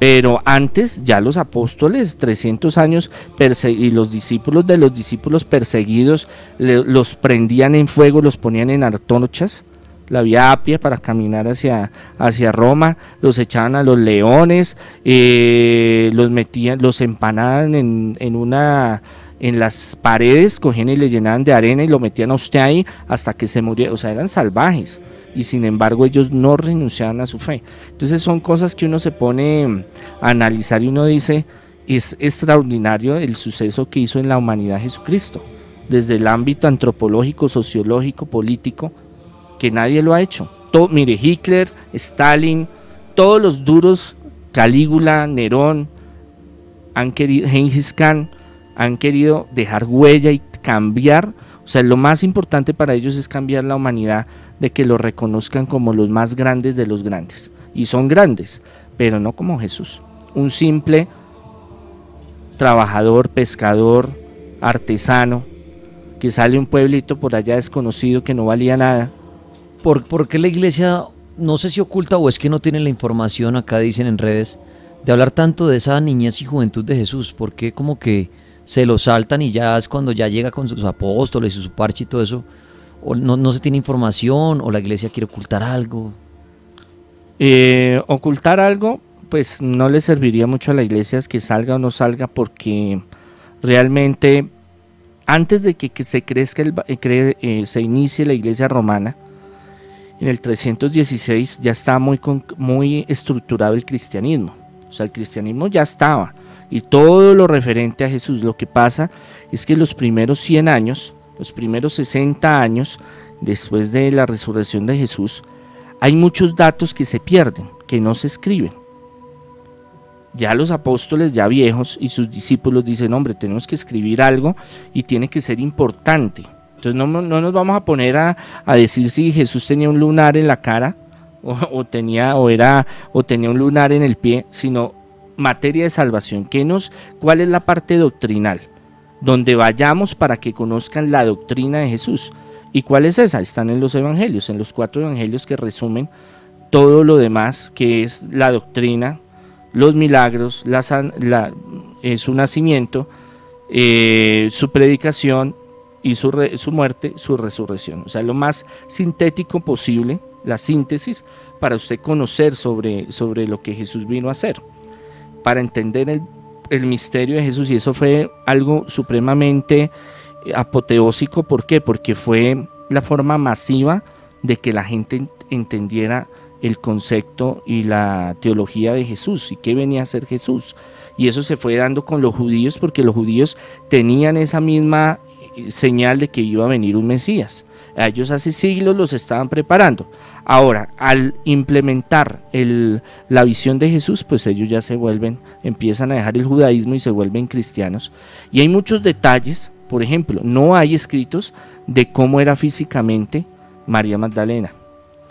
Pero antes ya los apóstoles, 300 años, y los discípulos de los discípulos perseguidos, los prendían en fuego, los ponían en antorchas la vía Apia para caminar hacia, hacia Roma, los echaban a los leones, eh, los metían, los empanaban en, en una en las paredes, cogían y le llenaban de arena y lo metían a usted ahí hasta que se muriera, o sea, eran salvajes y sin embargo ellos no renunciaban a su fe. Entonces son cosas que uno se pone a analizar y uno dice, es extraordinario el suceso que hizo en la humanidad Jesucristo, desde el ámbito antropológico, sociológico, político, que nadie lo ha hecho. mire, Hitler, Stalin, todos los duros, Calígula, Nerón, han querido, Khan, han querido dejar huella y cambiar. O sea, lo más importante para ellos es cambiar la humanidad de que lo reconozcan como los más grandes de los grandes. Y son grandes, pero no como Jesús. Un simple trabajador, pescador, artesano, que sale un pueblito por allá desconocido que no valía nada ¿Por, qué la iglesia no sé si oculta o es que no tiene la información, acá dicen en redes, de hablar tanto de esa niñez y juventud de Jesús? ¿Por qué como que se lo saltan y ya es cuando ya llega con sus apóstoles y su parche y todo eso? ¿O no, no se tiene información o la iglesia quiere ocultar algo? Eh, ocultar algo, pues no le serviría mucho a la iglesia es que salga o no salga porque realmente antes de que, se crezca el, eh, eh, se inicie la iglesia romana, en el 316 ya está muy, muy estructurado el cristianismo. O sea, el cristianismo ya estaba. Y todo lo referente a Jesús, lo que pasa es que los primeros 100 años, los primeros 60 años después de la resurrección de Jesús, hay muchos datos que se pierden, que no se escriben. Ya los apóstoles, ya viejos, y sus discípulos dicen, hombre, tenemos que escribir algo y tiene que ser importante entonces no, nos vamos a poner a, decir si Jesús tenía un lunar en la cara o, tenía, o, era, o tenía un lunar en el pie, sino materia de salvación. que nos, ¿Cuál es la parte doctrinal? Donde vayamos para que conozcan la doctrina de Jesús. ¿Y cuál es esa? Están en los evangelios, en los cuatro evangelios que resumen todo lo demás que es la doctrina, los milagros, la, la, eh, su nacimiento, eh, su predicación y su, su muerte, su resurrección. O sea, lo más sintético posible, la síntesis, para usted conocer sobre, sobre lo que Jesús vino a hacer, para entender el, el misterio de Jesús. Y eso fue algo supremamente eh, apoteósico. ¿Por qué? Porque fue la forma masiva de que la gente entendiera el concepto y la teología de Jesús y qué venía a ser Jesús. Y eso se fue dando con los judíos porque los judíos tenían esa misma señal de que iba a venir un Mesías. ellos hace siglos los estaban preparando. Ahora, al implementar la visión de Jesús, pues ellos ya se vuelven, empiezan a dejar el judaísmo y se vuelven cristianos. Y hay muchos detalles, por ejemplo, no hay escritos de cómo era físicamente María Magdalena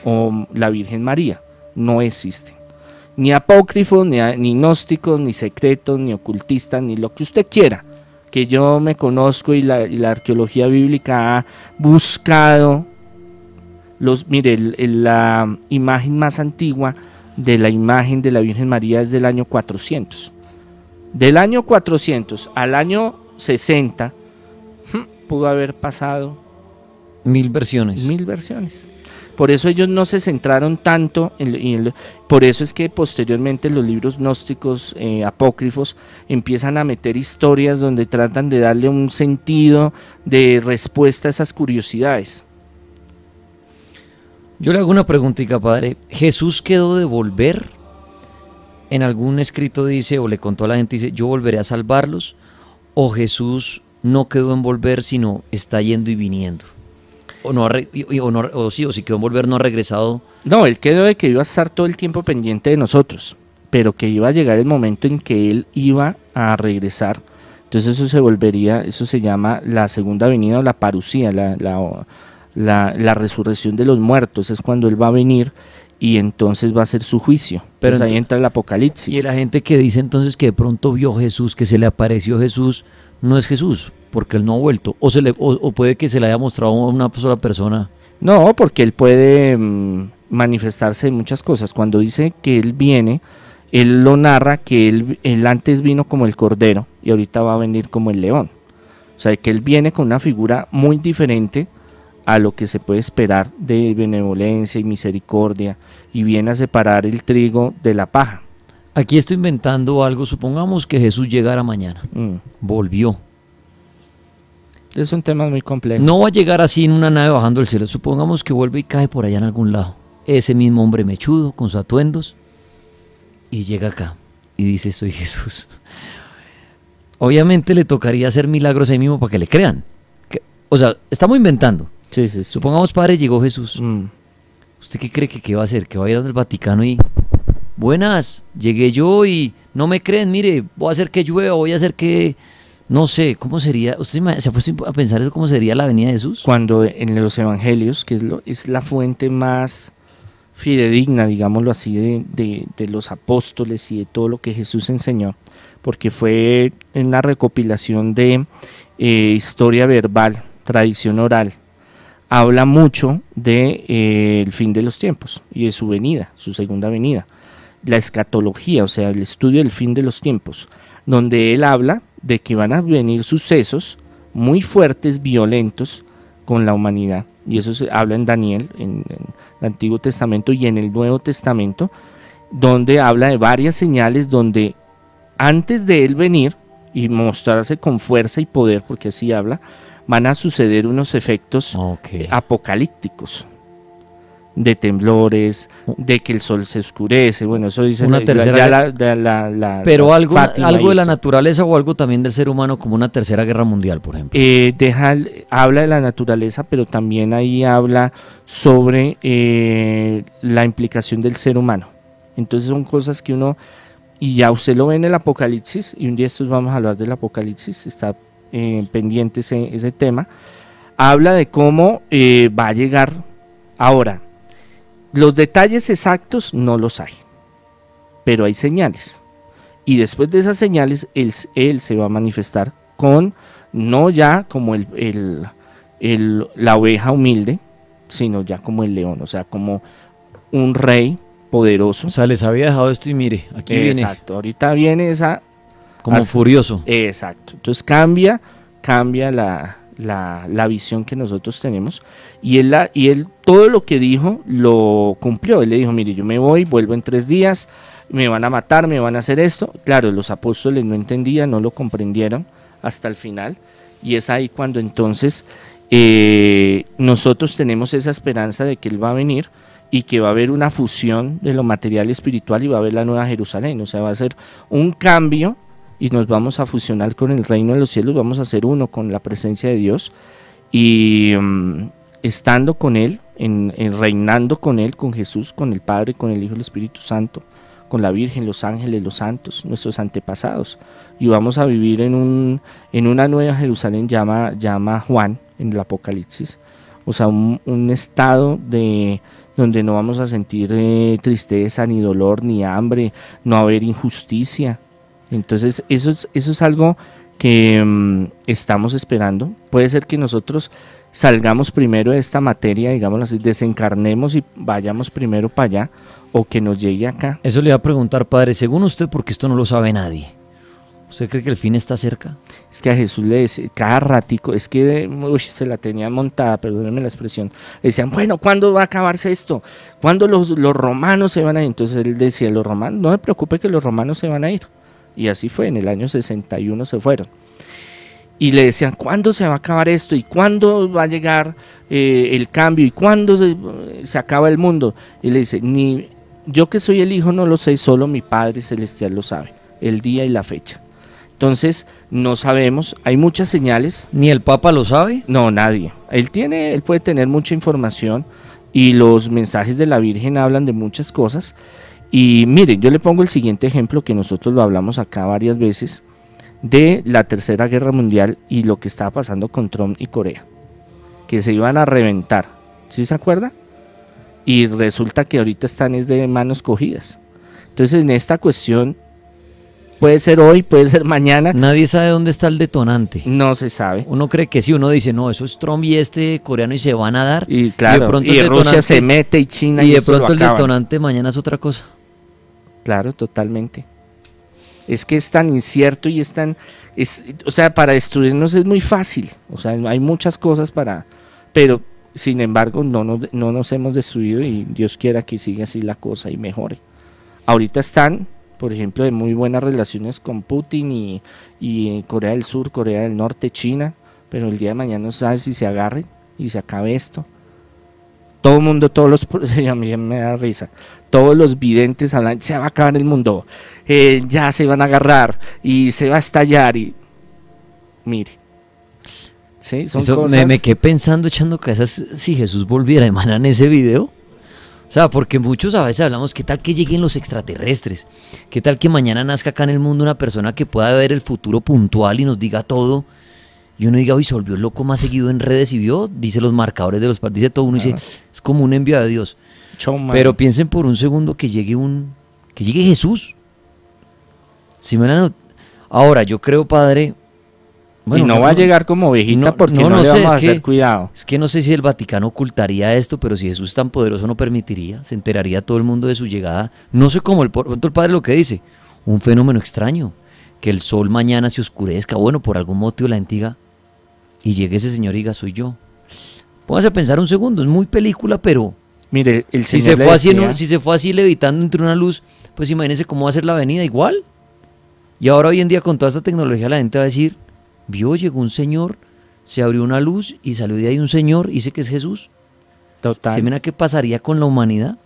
o la Virgen María. No existe Ni apócrifo, ni, ni ni secretos, ni ocultistas, ni lo que usted quiera que yo me conozco y la, arqueología bíblica ha buscado, los, mire, la imagen más antigua de la imagen de la Virgen María es del año 400. Del año 400 al año 60 hmm, pudo haber pasado mil versiones. Mil versiones. Por eso ellos no se centraron tanto, en, por eso es que posteriormente los libros gnósticos eh, apócrifos empiezan a meter historias donde tratan de darle un sentido de respuesta a esas curiosidades. Yo le hago una preguntita, padre. ¿Jesús quedó de volver? En algún escrito dice, o le contó a la gente, dice, yo volveré a salvarlos. ¿O Jesús no quedó en volver, sino está yendo y viniendo? o, no, sí, o si quedó volver, no ha regresado. No, él quedó de que iba a estar todo el tiempo pendiente de nosotros, pero que iba a llegar el momento en que él iba a regresar. Entonces eso se volvería, eso se llama la segunda venida o la parucía, la, la, la, resurrección de los muertos, es cuando él va a venir y entonces va a ser su juicio. Pero ahí entra el apocalipsis. Y la gente que dice entonces que de pronto vio Jesús, que se le apareció Jesús, no es Jesús, porque él no ha vuelto? ¿O, se le, o, puede que se le haya mostrado a una sola persona? No, porque él puede mm, manifestarse en muchas cosas. Cuando dice que él viene, él lo narra que él, antes vino como el cordero y ahorita va a venir como el león. O sea, que él viene con una figura muy diferente a lo que se puede esperar de benevolencia y misericordia y viene a separar el trigo de la paja. Aquí estoy inventando algo, supongamos que Jesús llegara mañana, mm. volvió, es un tema muy complejo. No va a llegar así en una nave bajando el cielo. Supongamos que vuelve y cae por allá en algún lado. Ese mismo hombre mechudo con sus atuendos y llega acá y dice, soy Jesús. Obviamente le tocaría hacer milagros ahí mismo para que le crean. o sea, estamos inventando. Sí, Supongamos, padre, llegó Jesús. Mm. ¿Usted qué cree que qué va a hacer? ¿Que va a ir al Vaticano y... Buenas, llegué yo y no me creen, mire, voy a hacer que llueva, voy a hacer que no sé, ¿cómo sería? ¿Usted se ha a pensar eso cómo sería la venida de Jesús? Cuando en los evangelios, que es, lo, es la fuente más fidedigna, digámoslo así, de, los apóstoles y de todo lo que Jesús enseñó, porque fue una recopilación de eh, historia verbal, tradición oral, habla mucho del de, eh, el fin de los tiempos y de su venida, su segunda venida, la escatología, o sea, el estudio del fin de los tiempos, donde él habla de que van a venir sucesos muy fuertes, violentos con la humanidad. Y eso se habla en Daniel, en, el Antiguo Testamento y en el Nuevo Testamento, donde habla de varias señales donde antes de él venir y mostrarse con fuerza y poder, porque así habla, van a suceder unos efectos apocalípticos de temblores, de que el sol se oscurece, bueno, eso dice la, Pero algo, de la naturaleza o algo también del ser humano como una tercera guerra mundial, por ejemplo. Eh, deja, habla de la naturaleza, pero también ahí habla sobre eh, la implicación del ser humano. Entonces son cosas que uno, y ya usted lo ve en el Apocalipsis, y un día estos vamos a hablar del Apocalipsis, está eh, pendiente ese, tema, habla de cómo va a llegar ahora los detalles exactos no los hay, pero hay señales. Y después de esas señales, él, se va a manifestar con, no ya como la oveja humilde, sino ya como el león, o sea, como un rey poderoso. O sea, les había dejado esto y mire, aquí viene. Exacto, ahorita viene esa... Como furioso. Exacto, entonces cambia, cambia la, la, visión que nosotros tenemos. Y él, la, y él todo lo que dijo lo cumplió. Él le dijo, mire, yo me voy, vuelvo en tres días, me van a matar, me van a hacer esto. Claro, los apóstoles no entendían, no lo comprendieron hasta el final. Y es ahí cuando entonces eh, nosotros tenemos esa esperanza de que Él va a venir y que va a haber una fusión de lo material y espiritual y va a haber la nueva Jerusalén. O sea, va a ser un cambio y nos vamos a fusionar con el reino de los cielos, vamos a ser uno con la presencia de Dios y mm, estando con Él, en, reinando con Él, con Jesús, con el Padre, con el Hijo y el Espíritu Santo, con la Virgen, los ángeles, los santos, nuestros antepasados. Y vamos a vivir en, un, en una nueva Jerusalén, llama, llama Juan en el Apocalipsis. O sea, un, estado de donde no vamos a sentir eh, tristeza, ni dolor, ni hambre, no haber injusticia, entonces, eso es, eso es algo que mm, estamos esperando. Puede ser que nosotros salgamos primero de esta materia, digámoslo así, desencarnemos y vayamos primero para allá o que nos llegue acá. Eso le iba a preguntar, padre, según usted, porque esto no lo sabe nadie. ¿Usted cree que el fin está cerca? Es que a Jesús le decía, cada ratico, es que se la tenía montada, perdónenme la expresión. Le decían, bueno, ¿cuándo va a acabarse esto? ¿Cuándo los, los romanos se van a ir? Entonces él decía, los romanos, no me preocupe que los romanos se van a ir y así fue, en el año 61 se fueron. Y le decían, ¿cuándo se va a acabar esto? ¿Y cuándo va a llegar eh, el cambio? ¿Y cuándo se, acaba el mundo? Y le dice, ni yo que soy el hijo no lo sé, solo mi Padre Celestial lo sabe, el día y la fecha. Entonces, no sabemos, hay muchas señales. ¿Ni el Papa lo sabe? No, nadie. Él tiene, él puede tener mucha información y los mensajes de la Virgen hablan de muchas cosas, y mire, yo le pongo el siguiente ejemplo que nosotros lo hablamos acá varias veces de la Tercera Guerra Mundial y lo que estaba pasando con Trump y Corea, que se iban a reventar, ¿sí se acuerda? Y resulta que ahorita están es de manos cogidas. Entonces en esta cuestión Puede ser hoy, puede ser mañana. Nadie sabe dónde está el detonante. No se sabe. Uno cree que sí, uno dice, no, eso es Trump y este coreano y se van a dar. Y de pronto Rusia se mete y China y, de pronto el detonante mañana es otra cosa. Claro, totalmente. Es que es tan incierto y es tan... o sea, para destruirnos es muy fácil. O sea, hay muchas cosas para... Pero, sin embargo, no nos, no nos hemos destruido y Dios quiera que siga así la cosa y mejore. Ahorita están, por ejemplo, en muy buenas relaciones con Putin y, Corea del Sur, Corea del Norte, China. Pero el día de mañana no sabe si se agarre y se acabe esto todo el mundo, todos los, [LAUGHS] a mí me da risa, todos los videntes hablan, se va a acabar el mundo, eh, ya se van a agarrar y se va a estallar y mire. me, quedé pensando echando casas si Jesús volviera, en ese video. O sea, porque muchos a veces hablamos, ¿qué tal que lleguen los extraterrestres? ¿Qué tal que mañana nazca acá en el mundo una persona que pueda ver el futuro puntual y nos diga todo? Y uno diga, uy, se volvió loco más seguido en redes y vio, dice los marcadores de los partidos, dice todo uno, dice, es como un envío de Dios. Pero piensen por un segundo que llegue un. que llegue Jesús. Ahora, yo creo, padre. y no, va a llegar como viejita porque no, sé, a hacer cuidado. Es que no sé si el Vaticano ocultaría esto, pero si Jesús es tan poderoso no permitiría, se enteraría todo el mundo de su llegada. No sé cómo, el, el padre lo que dice, un fenómeno extraño, que el sol mañana se oscurezca, bueno, por algún motivo la antiga, y llegue ese señor y diga, soy yo. Póngase a pensar un segundo, es muy película, pero Mire, el si se, fue así si se fue así levitando entre una luz, pues imagínense cómo va a ser la avenida igual. Y ahora hoy en día con toda esta tecnología la gente va a decir, vio, llegó un señor, se abrió una luz y salió de ahí un señor, y dice que es Jesús. Total. ¿Se qué pasaría con la humanidad?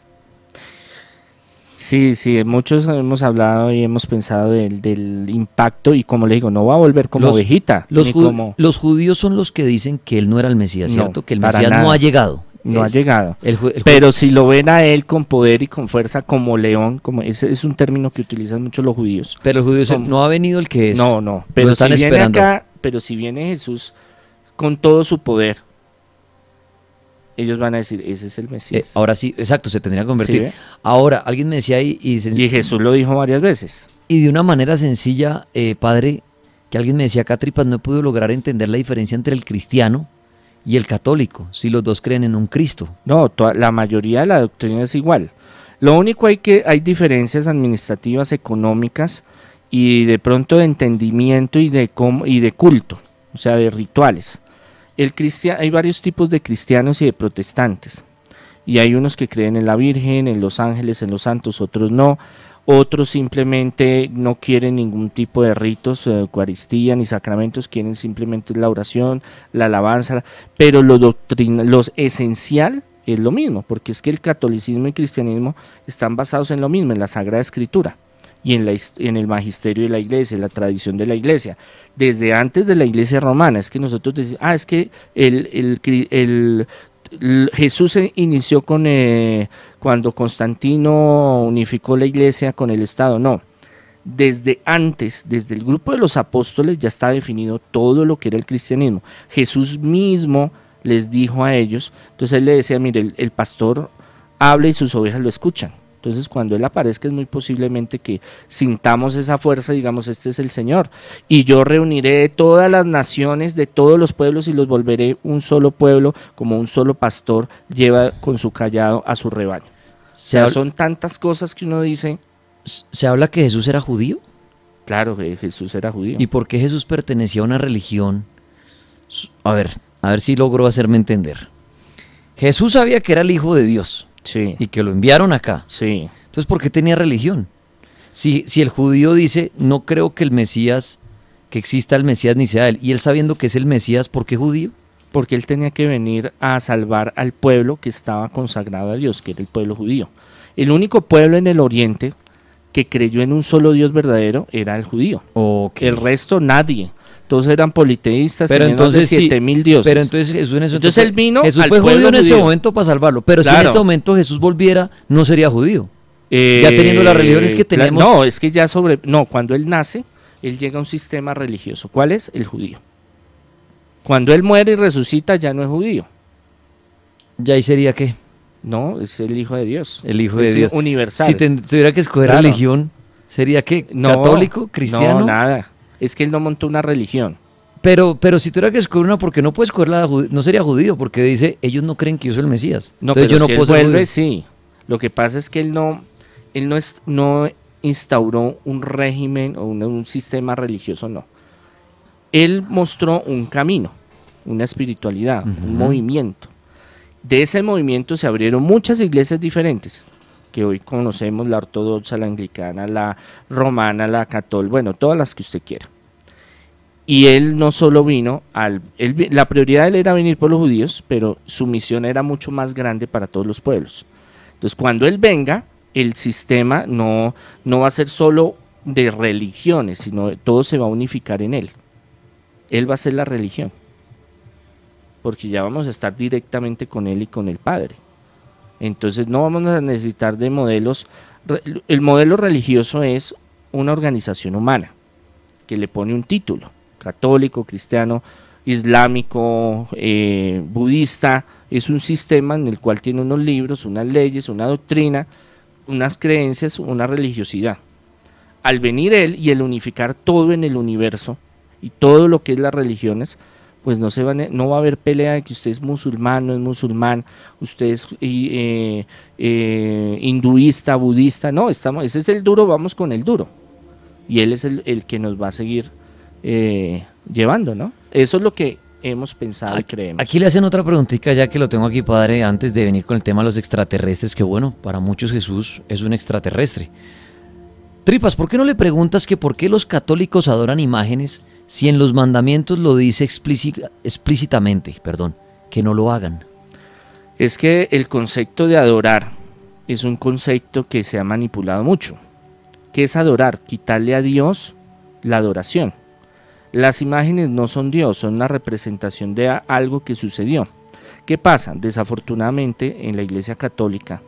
Sí, sí, muchos hemos hablado y hemos pensado del, impacto y como le digo, no va a volver como ovejita. Los, judíos son los que dicen que él no era el Mesías, ¿cierto? que el Mesías no ha llegado no ha llegado. Pero si lo ven a él con poder y con fuerza como león, como ese es un término que utilizan mucho los judíos. Pero los judíos no ha venido el que es. No, no. Pero están si Viene pero si viene Jesús con todo su poder, ellos van a decir, ese es el eh, Mesías. ahora sí, exacto, se tendría que convertir. ahora, alguien me decía ahí y, Jesús lo dijo varias veces. Y de una manera sencilla, eh, padre, que alguien me decía acá, Tripas, no he podido lograr entender la diferencia entre el cristiano y el católico, si los dos creen en un Cristo. No, la mayoría de la doctrina es igual. Lo único hay que hay diferencias administrativas, económicas y de pronto de entendimiento y de y de culto, o sea, de rituales. El hay varios tipos de cristianos y de protestantes. Y hay unos que creen en la Virgen, en los ángeles, en los santos, otros no. Otros simplemente no quieren ningún tipo de ritos, eh, Eucaristía ni sacramentos, quieren simplemente la oración, la alabanza, pero lo, doctrina, los esencial es lo mismo, porque es que el catolicismo y el cristianismo están basados en lo mismo, en la Sagrada Escritura y en, la, en, el magisterio de la iglesia, en la tradición de la iglesia. Desde antes de la iglesia romana, es que nosotros decimos, ah, es que el, el, Jesús inició con, eh, cuando Constantino unificó la iglesia con el Estado, no. Desde antes, desde el grupo de los apóstoles ya está definido todo lo que era el cristianismo. Jesús mismo les dijo a ellos, entonces él le decía, mire, el, el pastor habla y sus ovejas lo escuchan. Entonces, cuando Él aparezca es muy posiblemente que sintamos esa fuerza, digamos, este es el Señor. Y yo reuniré todas las naciones de todos los pueblos y los volveré un solo pueblo, como un solo pastor lleva con su callado a su rebaño. o sea, son tantas cosas que uno dice. ¿Se habla que Jesús era judío? Claro, que Jesús era judío. ¿Y por qué Jesús pertenecía a una religión? A ver, a ver si logro hacerme entender. Jesús sabía que era el Hijo de Dios y que lo enviaron acá. Sí. Entonces, ¿por qué tenía religión? Si, si el judío dice, no creo que el Mesías, que exista el Mesías ni sea él, y él sabiendo que es el Mesías, ¿por qué judío? Porque él tenía que venir a salvar al pueblo que estaba consagrado a Dios, que era el pueblo judío. El único pueblo en el oriente que creyó en un solo Dios verdadero era el judío. que El resto nadie. Entonces eran politeístas, pero entonces siete mil dioses. Pero entonces Jesús en ese momento, entonces él vino Jesús fue judío en ese momento para salvarlo, pero si en este momento Jesús volviera no sería judío. ya teniendo las eh, religiones que tenemos. No, es que ya sobre no, cuando él nace, él llega a un sistema religioso. ¿Cuál es? El judío. Cuando él muere y resucita ya no es judío. ¿Ya ahí sería qué? No, es el hijo de Dios. El hijo de Dios universal. Si tuviera que escoger religión, sería qué? Católico, cristiano. No, nada es que él no montó una religión. Pero, pero si tuviera que escoger una, porque no puedes escogerla, la no sería judío, porque dice, ellos no creen que yo soy el Mesías. No, Entonces, pero yo no si puedo él vuelve, sí. Lo que pasa es que él no, él no, es, no instauró un régimen o un, sistema religioso, no. Él mostró un camino, una espiritualidad, un movimiento. De ese movimiento se abrieron muchas iglesias diferentes que hoy conocemos, la ortodoxa, la anglicana, la romana, la católica, bueno, todas las que usted quiera. Y él no solo vino, al, la prioridad de él era venir por los judíos, pero su misión era mucho más grande para todos los pueblos. Entonces, cuando él venga, el sistema no, no va a ser solo de religiones, sino todo se va a unificar en él. Él va a ser la religión, porque ya vamos a estar directamente con él y con el Padre. Entonces no vamos a necesitar de modelos. El modelo religioso es una organización humana que le pone un título, católico, cristiano, islámico, eh, budista. Es un sistema en el cual tiene unos libros, unas leyes, una doctrina, unas creencias, una religiosidad. Al venir él y el unificar todo en el universo y todo lo que es las religiones, pues no, se van, no va a haber pelea de que usted es musulmán, no es musulmán, usted es eh, eh, hinduista, budista, no, estamos, ese es el duro, vamos con el duro. Y él es el, que nos va a seguir eh, llevando, ¿no? Eso es lo que hemos pensado y creemos. Aquí le hacen otra preguntita, ya que lo tengo aquí, padre, antes de venir con el tema de los extraterrestres, que bueno, para muchos Jesús es un extraterrestre. Tripas, ¿por qué no le preguntas que por qué los católicos adoran imágenes si en los mandamientos lo dice explícitamente, perdón, que no lo hagan? Es que el concepto de adorar es un concepto que se ha manipulado mucho. ¿Qué es adorar? Quitarle a Dios la adoración. Las imágenes no son Dios, son la representación de algo que sucedió. ¿Qué pasa? Desafortunadamente en la Iglesia Católica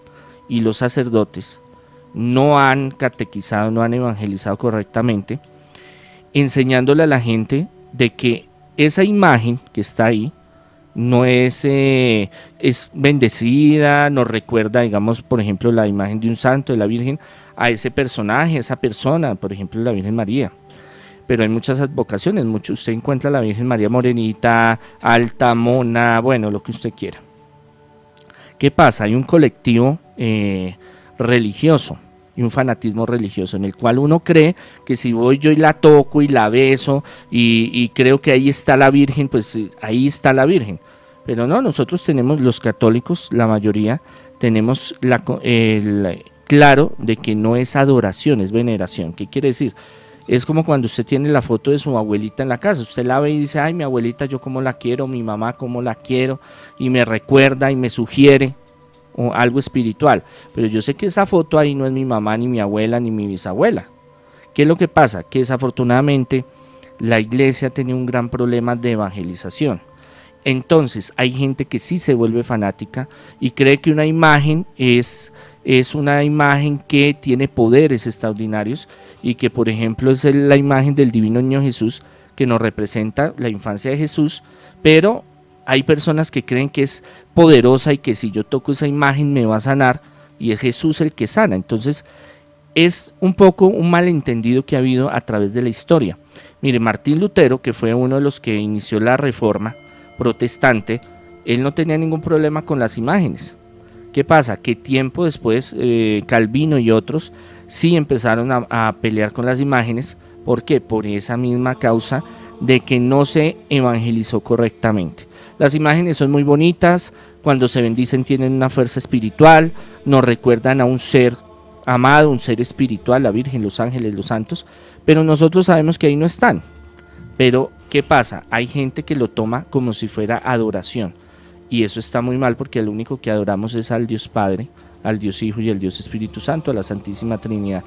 y los sacerdotes no han catequizado, no han evangelizado correctamente enseñándole a la gente de que esa imagen que está ahí no es, eh, es bendecida, nos recuerda, digamos, por ejemplo, la imagen de un santo, de la Virgen, a ese personaje, a esa persona, por ejemplo, la Virgen María. Pero hay muchas advocaciones, mucho, usted encuentra a la Virgen María morenita, alta, mona, bueno, lo que usted quiera. ¿Qué pasa? Hay un colectivo eh, religioso y un fanatismo religioso en el cual uno cree que si voy yo y la toco y la beso y, creo que ahí está la Virgen, pues eh, ahí está la Virgen. Pero no, nosotros tenemos, los católicos, la mayoría, tenemos la, el, claro de que no es adoración, es veneración. ¿Qué quiere decir? Es como cuando usted tiene la foto de su abuelita en la casa. Usted la ve y dice, ay, mi abuelita, yo cómo la quiero, mi mamá, cómo la quiero, y me recuerda y me sugiere o algo espiritual. Pero yo sé que esa foto ahí no es mi mamá, ni mi abuela, ni mi bisabuela. ¿Qué es lo que pasa? Que desafortunadamente la iglesia tiene un gran problema de evangelización. Entonces hay gente que sí se vuelve fanática y cree que una imagen es, es una imagen que tiene poderes extraordinarios y que por ejemplo es la imagen del divino niño Jesús que nos representa la infancia de Jesús, pero hay personas que creen que es poderosa y que si yo toco esa imagen me va a sanar y es Jesús el que sana. Entonces es un poco un malentendido que ha habido a través de la historia. Mire, Martín Lutero, que fue uno de los que inició la reforma protestante, él no tenía ningún problema con las imágenes. ¿Qué pasa? Que tiempo después eh, Calvino y otros sí empezaron a, a pelear con las imágenes. ¿Por qué? Por esa misma causa de que no se evangelizó correctamente. Las imágenes son muy bonitas, cuando se bendicen tienen una fuerza espiritual, nos recuerdan a un ser amado, un ser espiritual, la Virgen, los ángeles, los santos, pero nosotros sabemos que ahí no están. Pero, ¿qué pasa? Hay gente que lo toma como si fuera adoración. Y eso está muy mal porque el único que adoramos es al Dios Padre, al Dios Hijo y al Dios Espíritu Santo, a la Santísima Trinidad.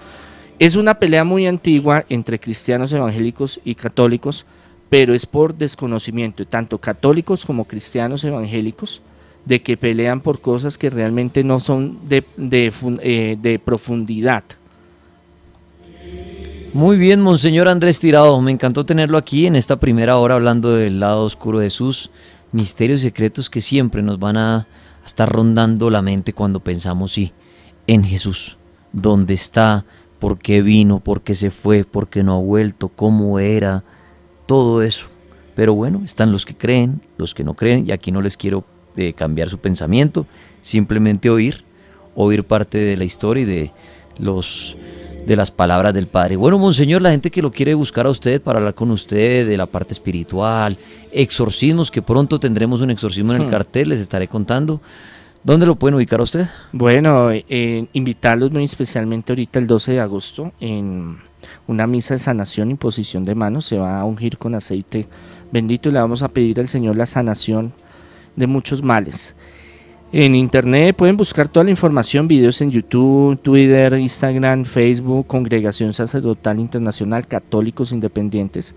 Es una pelea muy antigua entre cristianos evangélicos y católicos pero es por desconocimiento, tanto católicos como cristianos evangélicos, de que pelean por cosas que realmente no son eh, de, profundidad. Muy bien, Monseñor Andrés Tirado, me encantó tenerlo aquí en esta primera hora hablando del lado oscuro de sus misterios secretos que siempre nos van a estar rondando la mente cuando pensamos, sí, en Jesús, dónde está, por qué vino, por qué se fue, por qué no ha vuelto, cómo era, todo eso. Pero bueno, están los que creen, los que no creen, y aquí no les quiero eh, cambiar su pensamiento, simplemente oír, oír parte de la historia y de los de las palabras del Padre. Bueno, Monseñor, la gente que lo quiere buscar a usted para hablar con usted de la parte espiritual, exorcismos, que pronto tendremos un exorcismo en el hmm. cartel, les estaré contando. ¿Dónde lo pueden ubicar a usted? Bueno, eh, invitarlos muy especialmente ahorita el 12 de agosto en una misa de sanación, posición de manos, se va a ungir con aceite bendito y le vamos a pedir al Señor la sanación de muchos males. En internet pueden buscar toda la información, videos en YouTube, Twitter, Instagram, Facebook, Congregación Sacerdotal Internacional, Católicos Independientes,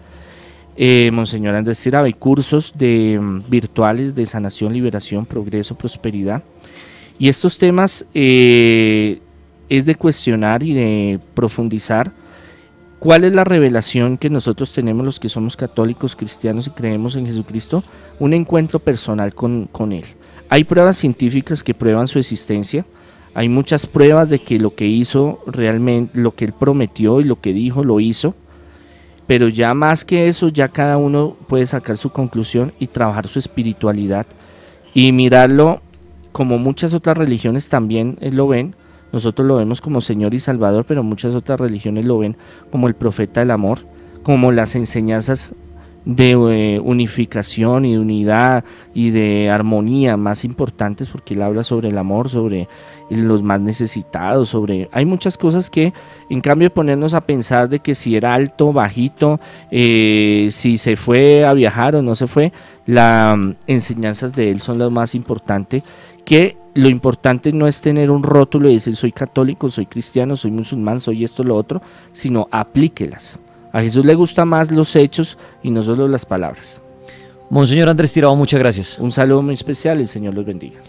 eh, Monseñor Andrés Tiraba, y cursos mm, virtuales de sanación, liberación, progreso, prosperidad. Y estos temas eh, es de cuestionar y de profundizar ¿Cuál es la revelación que nosotros tenemos los que somos católicos, cristianos y creemos en Jesucristo? Un encuentro personal con, con, Él. Hay pruebas científicas que prueban su existencia. Hay muchas pruebas de que lo que hizo realmente, lo que Él prometió y lo que dijo, lo hizo. Pero ya más que eso, ya cada uno puede sacar su conclusión y trabajar su espiritualidad y mirarlo como muchas otras religiones también eh, lo ven nosotros lo vemos como Señor y Salvador, pero muchas otras religiones lo ven como el profeta del amor, como las enseñanzas de eh, unificación y de unidad y de armonía más importantes porque él habla sobre el amor, sobre los más necesitados, sobre hay muchas cosas que en cambio ponernos a pensar de que si era alto, bajito, eh, si se fue a viajar o no se fue, las mm, enseñanzas de él son las más importantes que lo importante no es tener un rótulo y decir soy católico, soy cristiano, soy musulmán, soy esto, lo otro, sino aplíquelas. A Jesús le gustan más los hechos y no solo las palabras. Monseñor Andrés Tirado, muchas gracias. Un saludo muy especial, el Señor los bendiga.